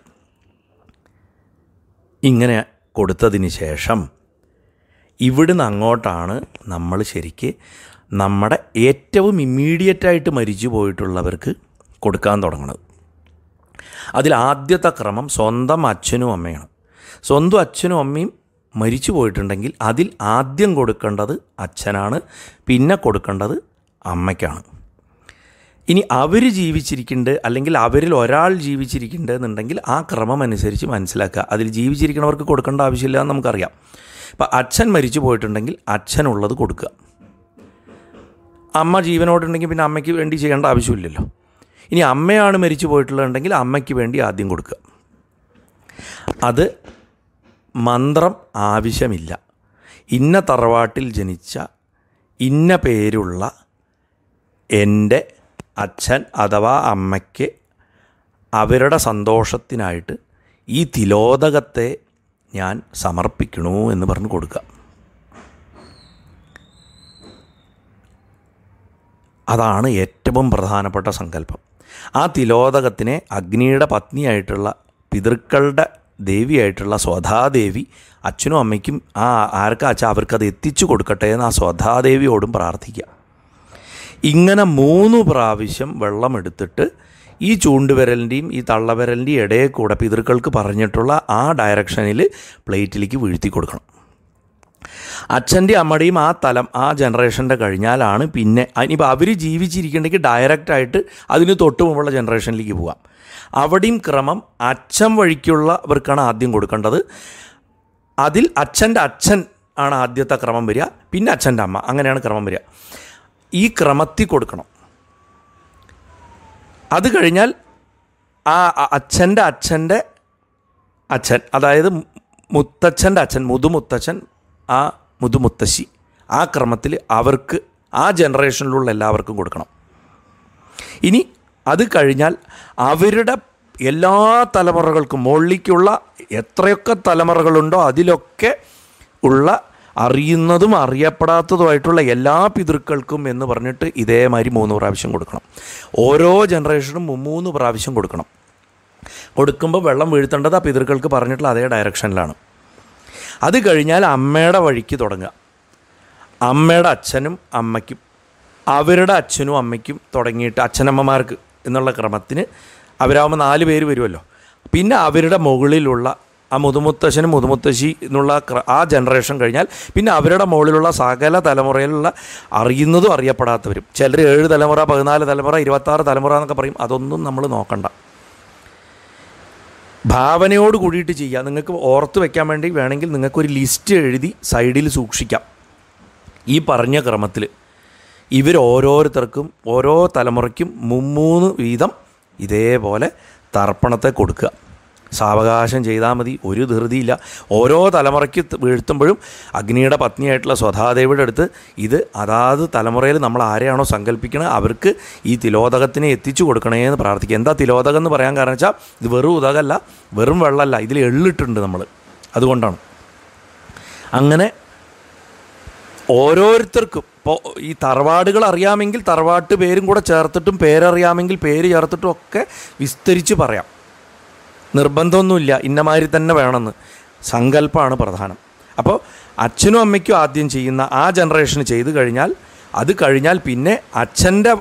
ഇങ്ങനെ കൊടുത്തതിന് ശേഷം ഇവിടുന്ന് അങ്ങോട്ടാണ് നമ്മൾ ശരിക്ക് നമ്മുടെ ഏറ്റവും ഇമ്മീഡിയറ്റായിട്ട് മരിച്ചു പോയിട്ടുള്ളവർക്ക് കൊടുക്കാൻ തുടങ്ങുന്നത് അതിൽ ആദ്യത്തെ ക്രമം സ്വന്തം അച്ഛനും അമ്മയാണ് സ്വന്തം അച്ഛനും അമ്മയും മരിച്ചു പോയിട്ടുണ്ടെങ്കിൽ അതിൽ ആദ്യം കൊടുക്കേണ്ടത് അച്ഛനാണ് പിന്നെ കൊടുക്കേണ്ടത് അമ്മയ്ക്കാണ് ഇനി അവർ ജീവിച്ചിരിക്കുന്നുണ്ട് അല്ലെങ്കിൽ അവരിൽ ഒരാൾ ജീവിച്ചിരിക്കുന്നുണ്ട് എന്നുണ്ടെങ്കിൽ ആ ക്രമം അനുസരിച്ച് മനസ്സിലാക്കുക അതിൽ ജീവിച്ചിരിക്കുന്നവർക്ക് കൊടുക്കേണ്ട ആവശ്യമില്ല എന്ന് നമുക്കറിയാം അപ്പം അച്ഛൻ മരിച്ചു പോയിട്ടുണ്ടെങ്കിൽ അച്ഛനുള്ളത് കൊടുക്കുക അമ്മ ജീവനോടുണ്ടെങ്കിൽ പിന്നെ അമ്മയ്ക്ക് വേണ്ടി ചെയ്യേണ്ട ആവശ്യമില്ലല്ലോ ഇനി അമ്മയാണ് മരിച്ചു പോയിട്ടുള്ളതെങ്കിൽ അമ്മയ്ക്ക് വേണ്ടി ആദ്യം കൊടുക്കുക അത് മന്ത്രം ആവശ്യമില്ല ഇന്ന തറവാട്ടിൽ ജനിച്ച ഇന്ന പേരുള്ള എൻ്റെ അച്ഛൻ അഥവാ അമ്മയ്ക്ക് അവരുടെ സന്തോഷത്തിനായിട്ട് ഈ തിലോദകത്തെ ഞാൻ സമർപ്പിക്കണു എന്ന് പറഞ്ഞു കൊടുക്കുക അതാണ് ഏറ്റവും പ്രധാനപ്പെട്ട സങ്കല്പം ആ തിലോദകത്തിനെ അഗ്നിയുടെ പത്നിയായിട്ടുള്ള പിതൃക്കളുടെ ദേവിയായിട്ടുള്ള സ്വധാദേവി അച്ഛനും അമ്മയ്ക്കും ആ ആർക്കാച്ചാൽ അവർക്കത് എത്തിച്ചു കൊടുക്കട്ടെ എന്ന് ആ സ്വധാദേവിയോടും പ്രാർത്ഥിക്കുക ഇങ്ങനെ മൂന്ന് പ്രാവശ്യം വെള്ളമെടുത്തിട്ട് ഈ ചൂണ്ടുവിരലിൻ്റെയും ഈ തള്ളവിരലിൻ്റെയും ഇടയിൽ കൂടെ പിതൃക്കൾക്ക് പറഞ്ഞിട്ടുള്ള ആ ഡയറക്ഷനിൽ പ്ലേറ്റിലേക്ക് വീഴ്ത്തി കൊടുക്കണം അച്ഛൻ്റെ അമ്മയുടെയും ആ തലം ആ ജനറേഷൻ്റെ കഴിഞ്ഞാലാണ് പിന്നെ ഇനിയിപ്പോൾ അവർ ജീവിച്ചിരിക്കണമെങ്കിൽ ഡയറക്റ്റായിട്ട് അതിന് തൊട്ട് മുമ്പുള്ള ജനറേഷനിലേക്ക് പോകാം അവിടെയും ക്രമം അച്ഛൻ വഴിക്കുള്ളവർക്കാണ് ആദ്യം കൊടുക്കേണ്ടത് അതിൽ അച്ഛൻ്റെ അച്ഛൻ ആണ് ആദ്യത്തെ ക്രമം വരിക പിന്നെ അച്ഛൻ്റെ അമ്മ അങ്ങനെയാണ് ക്രമം വരിക ഈ ക്രമത്തിൽ കൊടുക്കണം അത് കഴിഞ്ഞാൽ ആ അച്ഛൻ്റെ അച്ഛൻ്റെ അച്ഛൻ അതായത് മുത്തച്ഛൻ്റെ അച്ഛൻ മുതുമുത്തച്ഛൻ ആ മുതുമുത്തശ്ശി ആ ക്രമത്തിൽ അവർക്ക് ആ ജനറേഷനിലുള്ള എല്ലാവർക്കും കൊടുക്കണം ഇനി അത് കഴിഞ്ഞാൽ അവരുടെ എല്ലാ തലമുറകൾക്കും മുകളിലേക്കുള്ള എത്രയൊക്കെ തലമുറകളുണ്ടോ അതിലൊക്കെ ഉള്ള അറിയുന്നതും അറിയപ്പെടാത്തതുമായിട്ടുള്ള എല്ലാ പിതൃക്കൾക്കും എന്ന് പറഞ്ഞിട്ട് ഇതേമാതിരി മൂന്ന് പ്രാവശ്യം കൊടുക്കണം ഓരോ ജനറേഷനും മൂന്ന് പ്രാവശ്യം കൊടുക്കണം കൊടുക്കുമ്പോൾ വെള്ളം വീഴ്ത്തേണ്ടത് ആ പിതൃക്കൾക്ക് പറഞ്ഞിട്ടുള്ള അതേ ഡയറക്ഷനിലാണ് അത് കഴിഞ്ഞാൽ അമ്മയുടെ വഴിക്ക് തുടങ്ങുക അമ്മയുടെ അച്ഛനും അമ്മയ്ക്കും അവരുടെ അച്ഛനും അമ്മയ്ക്കും തുടങ്ങിയിട്ട് അച്ഛനമ്മമാർക്ക് എന്നുള്ള ക്രമത്തിന് അവരാകുമ്പോൾ നാല് പേര് വരുമല്ലോ പിന്നെ അവരുടെ മുകളിലുള്ള ആ മുതുമുത്തശ്ശനും മുതുമുത്തശ്ശി എന്നുള്ള ആ ജനറേഷൻ കഴിഞ്ഞാൽ പിന്നെ അവരുടെ മുകളിലുള്ള സകല തലമുറയിലുള്ള അറിയുന്നതും അറിയപ്പെടാത്തവരും ചിലർ ഏഴ് തലമുറ പതിനാല് തലമുറ ഇരുപത്താറ് തലമുറ എന്നൊക്കെ പറയും അതൊന്നും നമ്മൾ നോക്കണ്ട ഭാവനയോട് കൂടിയിട്ട് ചെയ്യുക നിങ്ങൾക്ക് ഓർത്ത് വെക്കാൻ വേണ്ടി വേണമെങ്കിൽ നിങ്ങൾക്കൊരു ലിസ്റ്റ് എഴുതി സൈഡിൽ സൂക്ഷിക്കാം ഈ പറഞ്ഞ ക്രമത്തിൽ ഇവർ ഓരോരുത്തർക്കും ഓരോ തലമുറയ്ക്കും മുമ്മൂന്ന് വീതം ഇതേപോലെ തർപ്പണത്തെ കൊടുക്കുക സാവകാശം ചെയ്താൽ മതി ഒരു ധൃതിയില്ല ഓരോ തലമുറയ്ക്ക് വീഴ്ത്തുമ്പോഴും അഗ്നിയുടെ പത്നിയായിട്ടുള്ള സ്വധാദേവിയുടെ അടുത്ത് ഇത് അതാത് തലമുറയിൽ നമ്മൾ ആരെയാണോ സങ്കല്പിക്കണത് അവർക്ക് ഈ തിലോദകത്തിനെ എത്തിച്ചു കൊടുക്കണേ എന്ന് പ്രാർത്ഥിക്കുക എന്താ തിലോതകം എന്ന് പറയാൻ കാരണം വെച്ചാൽ ഇത് വെറും ഉതകല്ല വെറും വെള്ളമല്ല ഇതിൽ എള്ളിട്ടുണ്ട് നമ്മൾ അതുകൊണ്ടാണ് അങ്ങനെ ഓരോരുത്തർക്കും ഇപ്പോൾ ഈ തറവാടുകൾ അറിയാമെങ്കിൽ തറവാട്ട് പേരും കൂടെ ചേർത്തിട്ടും പേരറിയാമെങ്കിൽ പേര് ചേർത്തിട്ടും ഒക്കെ വിസ്തരിച്ച് പറയാം നിർബന്ധമൊന്നുമില്ല ഇന്നമാതിരി തന്നെ വേണമെന്ന് സങ്കല്പമാണ് പ്രധാനം അപ്പോൾ അച്ഛനും അമ്മയ്ക്കും ആദ്യം ചെയ്യുന്ന ആ ജനറേഷന് ചെയ്തു കഴിഞ്ഞാൽ അത് കഴിഞ്ഞാൽ പിന്നെ അച്ഛൻ്റെ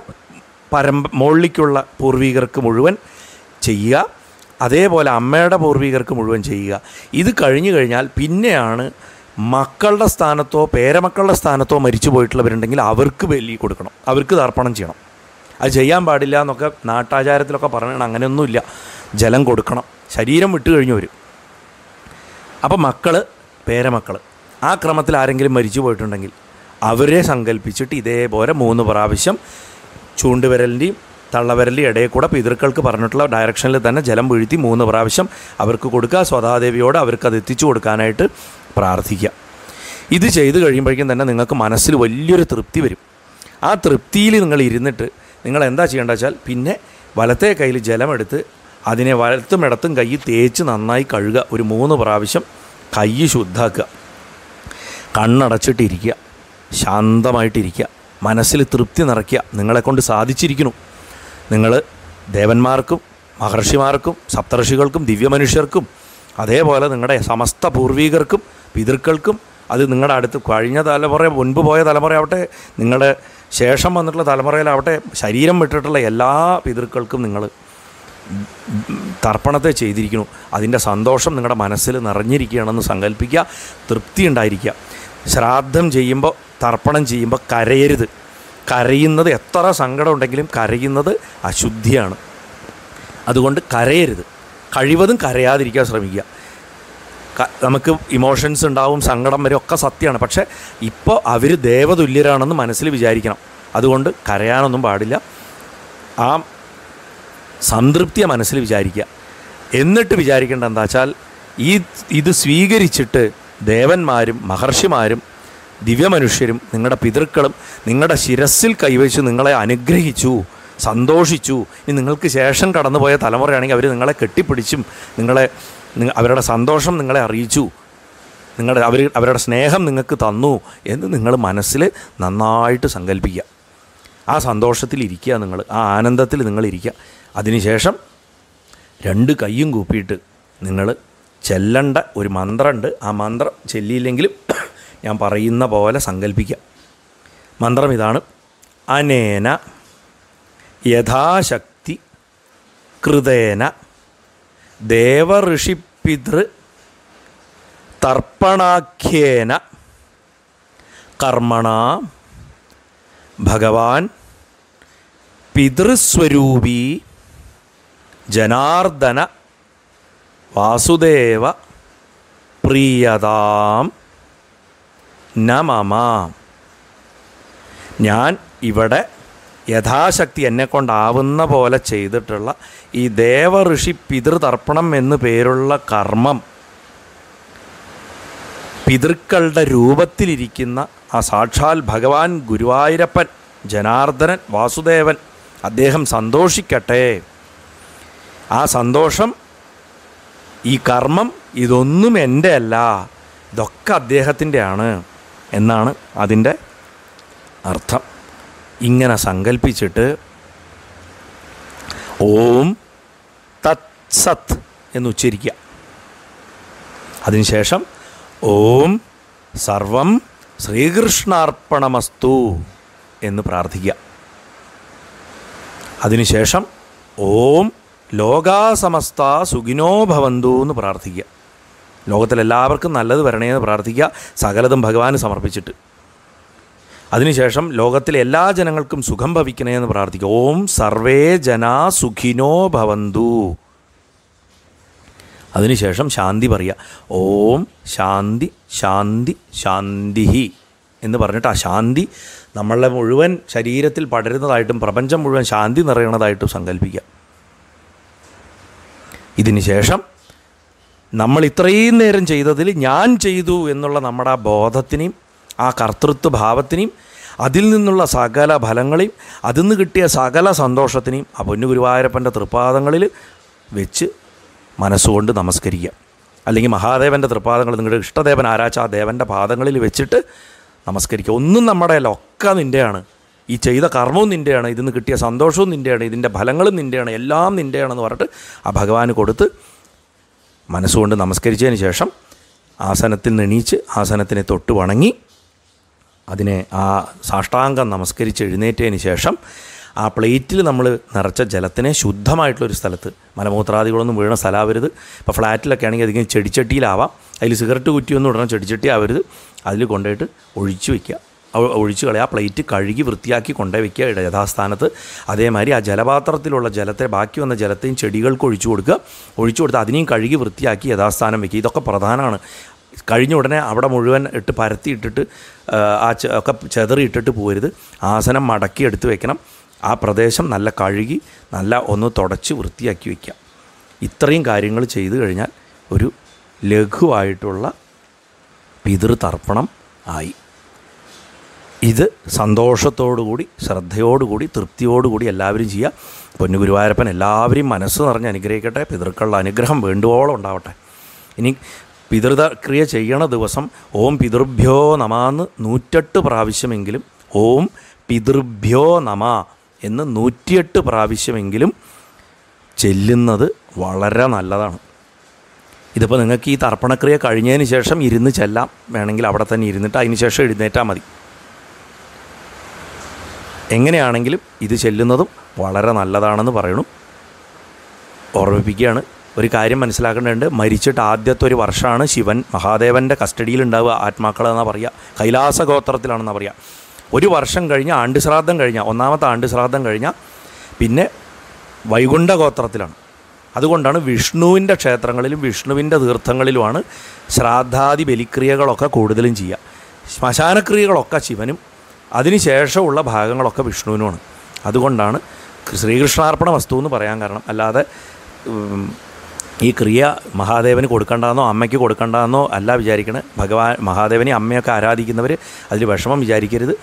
പരമ്പ മുകളിലേക്കുള്ള പൂർവികർക്ക് മുഴുവൻ ചെയ്യുക അതേപോലെ അമ്മയുടെ പൂർവികർക്ക് മുഴുവൻ ചെയ്യുക ഇത് കഴിഞ്ഞു കഴിഞ്ഞാൽ പിന്നെയാണ് മക്കളുടെ സ്ഥാനത്തോ പേരമക്കളുടെ സ്ഥാനത്തോ മരിച്ചു പോയിട്ടുള്ളവരുണ്ടെങ്കിൽ അവർക്ക് ബലി കൊടുക്കണം അവർക്ക് തർപ്പണം ചെയ്യണം അത് ചെയ്യാൻ പാടില്ല എന്നൊക്കെ നാട്ടാചാരത്തിലൊക്കെ പറയണം അങ്ങനെയൊന്നുമില്ല ജലം കൊടുക്കണം ശരീരം വിട്ടു വരും അപ്പം മക്കൾ പേരമക്കൾ ആ ക്രമത്തിൽ ആരെങ്കിലും മരിച്ചു പോയിട്ടുണ്ടെങ്കിൽ അവരെ സങ്കല്പിച്ചിട്ട് ഇതേപോലെ മൂന്ന് പ്രാവശ്യം ചൂണ്ടുവിരലിൻ്റെയും തള്ളവിരലിൻ്റെ ഇടയിൽ കൂടെ പിതൃക്കൾക്ക് പറഞ്ഞിട്ടുള്ള ഡയറക്ഷനിൽ തന്നെ ജലം വീഴ്ത്തി മൂന്ന് പ്രാവശ്യം അവർക്ക് കൊടുക്കുക സ്വതാദേവിയോട് അത് എത്തിച്ചു കൊടുക്കാനായിട്ട് പ്രാർത്ഥിക്കുക ഇത് ചെയ്തു കഴിയുമ്പോഴേക്കും തന്നെ നിങ്ങൾക്ക് മനസ്സിൽ വലിയൊരു തൃപ്തി വരും ആ തൃപ്തിയിൽ നിങ്ങൾ ഇരുന്നിട്ട് നിങ്ങൾ എന്താ ചെയ്യേണ്ടത് വെച്ചാൽ പിന്നെ വലത്തെ കയ്യിൽ ജലമെടുത്ത് അതിനെ വലത്തും ഇടത്തും കൈ തേച്ച് നന്നായി കഴുകുക ഒരു മൂന്ന് പ്രാവശ്യം കൈ ശുദ്ധാക്കുക കണ്ണടച്ചിട്ടിരിക്കുക ശാന്തമായിട്ടിരിക്കുക മനസ്സിൽ തൃപ്തി നിറയ്ക്കുക നിങ്ങളെക്കൊണ്ട് സാധിച്ചിരിക്കുന്നു നിങ്ങൾ ദേവന്മാർക്കും മഹർഷിമാർക്കും സപ്തർഷികൾക്കും ദിവ്യമനുഷ്യർക്കും അതേപോലെ നിങ്ങളുടെ സമസ്ത പൂർവീകർക്കും പിതൃക്കൾക്കും അത് നിങ്ങളുടെ അടുത്ത് കഴിഞ്ഞ തലമുറ മുൻപ് പോയ തലമുറ ആവട്ടെ നിങ്ങളുടെ ശേഷം വന്നിട്ടുള്ള തലമുറയിലാവട്ടെ ശരീരം വിട്ടിട്ടുള്ള എല്ലാ പിതൃക്കൾക്കും നിങ്ങൾ തർപ്പണത്തെ ചെയ്തിരിക്കുന്നു അതിൻ്റെ സന്തോഷം നിങ്ങളുടെ മനസ്സിൽ നിറഞ്ഞിരിക്കുകയാണെന്ന് സങ്കല്പിക്കുക തൃപ്തി ഉണ്ടായിരിക്കുക ശ്രാദ്ധം ചെയ്യുമ്പോൾ തർപ്പണം ചെയ്യുമ്പോൾ കരയരുത് കരയുന്നത് എത്ര സങ്കടം ഉണ്ടെങ്കിലും കരയുന്നത് അശുദ്ധിയാണ് അതുകൊണ്ട് കരയരുത് കഴിവതും കരയാതിരിക്കാൻ ശ്രമിക്കുക നമുക്ക് ഇമോഷൻസ് ഉണ്ടാവും സങ്കടം വരെ ഒക്കെ സത്യമാണ് പക്ഷേ ഇപ്പോൾ അവർ ദേവതുല്യരാണെന്ന് മനസ്സിൽ വിചാരിക്കണം അതുകൊണ്ട് കരയാനൊന്നും പാടില്ല ആ സംതൃപ്തിയെ മനസ്സിൽ വിചാരിക്കുക എന്നിട്ട് വിചാരിക്കേണ്ട എന്താ വെച്ചാൽ ഈ ഇത് സ്വീകരിച്ചിട്ട് ദേവന്മാരും മഹർഷിമാരും ദിവ്യമനുഷ്യരും നിങ്ങളുടെ പിതൃക്കളും നിങ്ങളുടെ ശിരസിൽ കൈവച്ച് നിങ്ങളെ അനുഗ്രഹിച്ചു സന്തോഷിച്ചു ഇനി നിങ്ങൾക്ക് ശേഷം കടന്നുപോയ തലമുറയാണെങ്കിൽ അവർ നിങ്ങളെ കെട്ടിപ്പിടിച്ചും നിങ്ങളെ അവരുടെ സന്തോഷം നിങ്ങളെ അറിയിച്ചു നിങ്ങളുടെ അവർ അവരുടെ സ്നേഹം നിങ്ങൾക്ക് തന്നു എന്ന് നിങ്ങൾ മനസ്സിൽ നന്നായിട്ട് സങ്കല്പിക്കുക ആ സന്തോഷത്തിലിരിക്കുക നിങ്ങൾ ആ ആനന്ദത്തിൽ നിങ്ങളിരിക്കുക അതിനുശേഷം രണ്ട് കൈയും കൂപ്പിയിട്ട് നിങ്ങൾ ചെല്ലേണ്ട ഒരു മന്ത്രമുണ്ട് ആ മന്ത്രം ചെല്ലിയില്ലെങ്കിലും <clears throat> ഞാൻ പറയുന്ന പോലെ സങ്കല്പിക്കാം മന്ത്രം ഇതാണ് അനേന യഥാശക്തി കൃതേന ദേവഋഷിപിതൃ തർപ്പണാഖ്യേന കർമ്മണ ഭഗവാൻ പിതൃസ്വരൂപീ ജനാർദ്ദന വാസുദേവ പ്രിയതാം നമമാം ഞാൻ ഇവിടെ യഥാശക്തി എന്നെക്കൊണ്ടാവുന്ന പോലെ ചെയ്തിട്ടുള്ള ഈ ദേവഋഷി പിതൃതർപ്പണം എന്നു പേരുള്ള കർമ്മം പിതൃക്കളുടെ രൂപത്തിലിരിക്കുന്ന ആ സാക്ഷാൽ ഭഗവാൻ ഗുരുവായൂരപ്പൻ ജനാർദ്ദനൻ വാസുദേവൻ അദ്ദേഹം സന്തോഷിക്കട്ടെ ആ സന്തോഷം ഈ കർമ്മം ഇതൊന്നും എൻ്റെ അല്ല ഇതൊക്കെ ആണ് എന്നാണ് അതിൻ്റെ അർത്ഥം ഇങ്ങനെ സങ്കല്പിച്ചിട്ട് ഓം തത് സത് എന്നുച്ചരിക്കുക അതിനുശേഷം ഓം സർവം ശ്രീകൃഷ്ണാർപ്പണമസ്തു എന്ന് പ്രാർത്ഥിക്കുക അതിനുശേഷം ഓം ലോകാസമസ്ത സുഖിനോ ഭവന്തു എന്ന് പ്രാർത്ഥിക്കുക ലോകത്തിലെല്ലാവർക്കും നല്ലത് വരണേ എന്ന് പ്രാർത്ഥിക്കുക സകലതും ഭഗവാന് സമർപ്പിച്ചിട്ട് അതിനുശേഷം ലോകത്തിലെ എല്ലാ ജനങ്ങൾക്കും സുഖം ഭവിക്കണേ എന്ന് പ്രാർത്ഥിക്കുക ഓം സർവേ ജനാ സുഖിനോ ഭവന്തു അതിനുശേഷം ശാന്തി പറയുക ഓം ശാന്തി ശാന്തി ശാന്തിഹി എന്ന് പറഞ്ഞിട്ട് ആ ശാന്തി നമ്മളെ മുഴുവൻ ശരീരത്തിൽ പടരുന്നതായിട്ടും പ്രപഞ്ചം മുഴുവൻ ശാന്തി നിറയണതായിട്ടും സങ്കല്പിക്കുക ഇതിന് ശേഷം നമ്മൾ ഇത്രയും നേരം ചെയ്തതിൽ ഞാൻ ചെയ്തു എന്നുള്ള നമ്മുടെ ആ ബോധത്തിനെയും ആ കർത്തൃത്വ ഭാവത്തിനെയും അതിൽ നിന്നുള്ള സകല ഫലങ്ങളെയും അതിൽ നിന്ന് കിട്ടിയ സകല സന്തോഷത്തിനെയും ആ പൊന്നു ഗുരുവായൂരപ്പൻ്റെ തൃപ്പാദങ്ങളിൽ വെച്ച് മനസ്സുകൊണ്ട് നമസ്കരിക്കുക അല്ലെങ്കിൽ മഹാദേവൻ്റെ തൃപ്പാദങ്ങൾ നിങ്ങളുടെ ഇഷ്ടദേവൻ ആരാച്ച ആ ദേവൻ്റെ പാദങ്ങളിൽ വെച്ചിട്ട് നമസ്കരിക്കുക ഒന്നും നമ്മുടെ ലൊക്ക നിൻ്റെയാണ് ഈ ചെയ്ത കർമ്മവും നിൻ്റെയാണ് ഇതിന്ന് കിട്ടിയ സന്തോഷവും നിൻ്റെയാണ് ഇതിൻ്റെ ഫലങ്ങളും നിൻ്റെയാണ് എല്ലാം നിൻ്റെയാണെന്ന് പറഞ്ഞിട്ട് ആ ഭഗവാന് കൊടുത്ത് മനസ്സുകൊണ്ട് നമസ്കരിച്ചതിന് ശേഷം ആസനത്തിൽ നിണീച്ച് ആസനത്തിനെ തൊട്ട് വണങ്ങി അതിനെ ആ സാഷ്ടാംഗം നമസ്കരിച്ച് എഴുന്നേറ്റതിന് ശേഷം ആ പ്ലേറ്റിൽ നമ്മൾ നിറച്ച ജലത്തിനെ ശുദ്ധമായിട്ടുള്ളൊരു സ്ഥലത്ത് മലമൂത്രാദികളൊന്നും വീണ സ്ഥലമാവരുത് ഇപ്പോൾ ഫ്ലാറ്റിലൊക്കെ ആണെങ്കിൽ അധികം ചെടിച്ചട്ടിയിലാവാം അതിൽ സിഗരറ്റ് കുറ്റിയൊന്നും ഉടനെ ചെടിച്ചട്ടി ആവരുത് അതിൽ കൊണ്ടുപോയിട്ട് ഒഴിച്ചു വയ്ക്കുക ഒഴിച്ചു കളയുക പ്ലേറ്റ് കഴുകി വൃത്തിയാക്കി കൊണ്ടുവയ്ക്കുക യഥാസ്ഥാനത്ത് അതേമാതിരി ആ ജലപാത്രത്തിലുള്ള ജലത്തെ ബാക്കി വന്ന ജലത്തെയും ചെടികൾക്ക് ഒഴിച്ചു കൊടുക്കുക ഒഴിച്ചു കൊടുത്ത് അതിനെയും കഴുകി വൃത്തിയാക്കി യഥാസ്ഥാനം വയ്ക്കുക ഇതൊക്കെ പ്രധാനമാണ് കഴിഞ്ഞ ഉടനെ അവിടെ മുഴുവൻ ഇട്ട് പരത്തിയിട്ടിട്ട് ആ ഒക്കെ ചെതറിയിട്ടിട്ട് പോരുത് ആസനം മടക്കി എടുത്ത് വെക്കണം ആ പ്രദേശം നല്ല കഴുകി നല്ല ഒന്ന് തുടച്ച് വൃത്തിയാക്കി വയ്ക്കുക ഇത്രയും കാര്യങ്ങൾ ചെയ്തു കഴിഞ്ഞാൽ ഒരു ലഘുവായിട്ടുള്ള പിതൃതർപ്പണം ആയി ഇത് സന്തോഷത്തോടുകൂടി ശ്രദ്ധയോടുകൂടി തൃപ്തിയോടുകൂടി എല്ലാവരും ചെയ്യുക പൊന്നു ഗുരുവായൂരപ്പൻ എല്ലാവരെയും മനസ്സ് നിറഞ്ഞ് അനുഗ്രഹിക്കട്ടെ പിതൃക്കളുടെ അനുഗ്രഹം വേണ്ടുവോളം ഉണ്ടാവട്ടെ ഇനി പിതൃതക്രിയ ചെയ്യണ ദിവസം ഓം പിതൃഭ്യോ നമാന്ന് നൂറ്റെട്ട് പ്രാവശ്യമെങ്കിലും ഓം പിതൃഭ്യോ നമ എന്ന് നൂറ്റിയെട്ട് പ്രാവശ്യമെങ്കിലും ചെല്ലുന്നത് വളരെ നല്ലതാണ് ഇതിപ്പോൾ നിങ്ങൾക്ക് ഈ തർപ്പണക്രിയ കഴിഞ്ഞതിന് ശേഷം ഇരുന്ന് ചെല്ലാം വേണമെങ്കിൽ അവിടെ തന്നെ ഇരുന്നിട്ട് അതിന് ശേഷം എഴുന്നേറ്റാൽ മതി എങ്ങനെയാണെങ്കിലും ഇത് ചെല്ലുന്നതും വളരെ നല്ലതാണെന്ന് പറയണു ഓർമ്മിപ്പിക്കുകയാണ് ഒരു കാര്യം മനസ്സിലാക്കേണ്ടതുണ്ട് മരിച്ചിട്ട് ആദ്യത്തെ ഒരു വർഷമാണ് ശിവൻ മഹാദേവൻ്റെ കസ്റ്റഡിയിൽ ഉണ്ടാവുക ആത്മാക്കളെന്നാണ് പറയുക കൈലാസ ഗോത്രത്തിലാണെന്നാണ് പറയുക ഒരു വർഷം കഴിഞ്ഞ ആണ്ടുശ്രാദ്ധം കഴിഞ്ഞാൽ ഒന്നാമത്തെ ആണ്ടുശ്രാദ്ധം കഴിഞ്ഞാൽ പിന്നെ വൈകുണ്ഠ ഗോത്രത്തിലാണ് അതുകൊണ്ടാണ് വിഷ്ണുവിൻ്റെ ക്ഷേത്രങ്ങളിലും വിഷ്ണുവിൻ്റെ തീർത്ഥങ്ങളിലുമാണ് ശ്രാദ്ധാദി ബലിക്രിയകളൊക്കെ കൂടുതലും ചെയ്യുക ശ്മശാനക്രിയകളൊക്കെ ശിവനും അതിനുശേഷമുള്ള ഭാഗങ്ങളൊക്കെ വിഷ്ണുവിനുമാണ് അതുകൊണ്ടാണ് ശ്രീകൃഷ്ണാർപ്പണ വസ്തു എന്ന് പറയാൻ കാരണം അല്ലാതെ ഈ ക്രിയ മഹാദേവന് കൊടുക്കണ്ടെന്നോ അമ്മയ്ക്ക് കൊടുക്കണ്ടെന്നോ അല്ല വിചാരിക്കണേ ഭഗവാൻ മഹാദേവനെ അമ്മയൊക്കെ ആരാധിക്കുന്നവർ അതിൽ വിഷമം വിചാരിക്കരുത്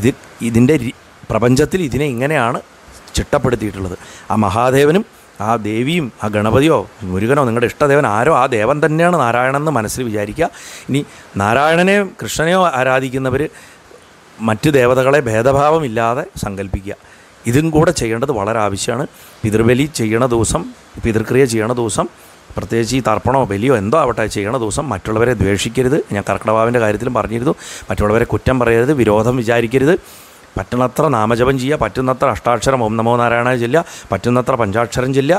ഇത് ഇതിൻ്റെ പ്രപഞ്ചത്തിൽ ഇതിനെ ഇങ്ങനെയാണ് ചിട്ടപ്പെടുത്തിയിട്ടുള്ളത് ആ മഹാദേവനും ആ ദേവിയും ആ ഗണപതിയോ മുരുകനോ നിങ്ങളുടെ ഇഷ്ടദേവൻ ആരോ ആ ദേവൻ തന്നെയാണ് നാരായണൻ എന്ന് മനസ്സിൽ വിചാരിക്കുക ഇനി നാരായണനെയും കൃഷ്ണനെയോ ആരാധിക്കുന്നവർ മറ്റ് ദേവതകളെ ഭേദഭാവമില്ലാതെ സങ്കല്പിക്കുക ഇതും കൂടെ ചെയ്യേണ്ടത് വളരെ ആവശ്യമാണ് പിതൃബലി ചെയ്യണ ദിവസം പിതൃക്രിയ ചെയ്യണ ദിവസം പ്രത്യേകിച്ച് ഈ തർപ്പണമോ ബലിയോ എന്തോ ആവട്ടെ ചെയ്യണ ദിവസം മറ്റുള്ളവരെ ദ്വേഷിക്കരുത് ഞാൻ കർക്കടഭാവിൻ്റെ കാര്യത്തിലും പറഞ്ഞിരുന്നു മറ്റുള്ളവരെ കുറ്റം പറയരുത് വിരോധം വിചാരിക്കരുത് പറ്റുന്നത്ര നാമജപം ചെയ്യുക പറ്റുന്നത്ര അഷ്ടാക്ഷരം ഓം നമോ നാരായണ ചെല്ലുക പറ്റുന്നത്ര പഞ്ചാക്ഷരം ചെല്ലുക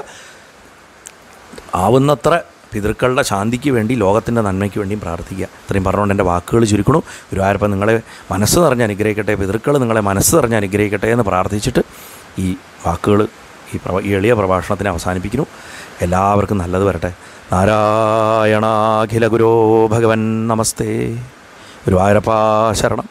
ആവുന്നത്ര പിതൃക്കളുടെ ശാന്തിക്ക് വേണ്ടി ലോകത്തിൻ്റെ നന്മയ്ക്ക് വേണ്ടിയും പ്രാർത്ഥിക്കുക ഇത്രയും പറഞ്ഞുകൊണ്ട് എൻ്റെ വാക്കുകൾ ചുരുക്കണു ഗുരുവായൂരപ്പം നിങ്ങളെ മനസ്സ് നിറഞ്ഞ് അനുഗ്രഹിക്കട്ടെ പിതൃക്കൾ നിങ്ങളെ മനസ്സ് നിറഞ്ഞ് അനുഗ്രഹിക്കട്ടെ എന്ന് പ്രാർത്ഥിച്ചിട്ട് ഈ വാക്കുകൾ ഈ പ്രവ ഈ എളിയ പ്രഭാഷണത്തിനെ അവസാനിപ്പിക്കുന്നു എല്ലാവർക്കും നല്ലത് വരട്ടെ നാരായണാഖില ഗുരോ ഭഗവൻ നമസ്തേ ഗുരുവായൂരപ്പാ ശരണം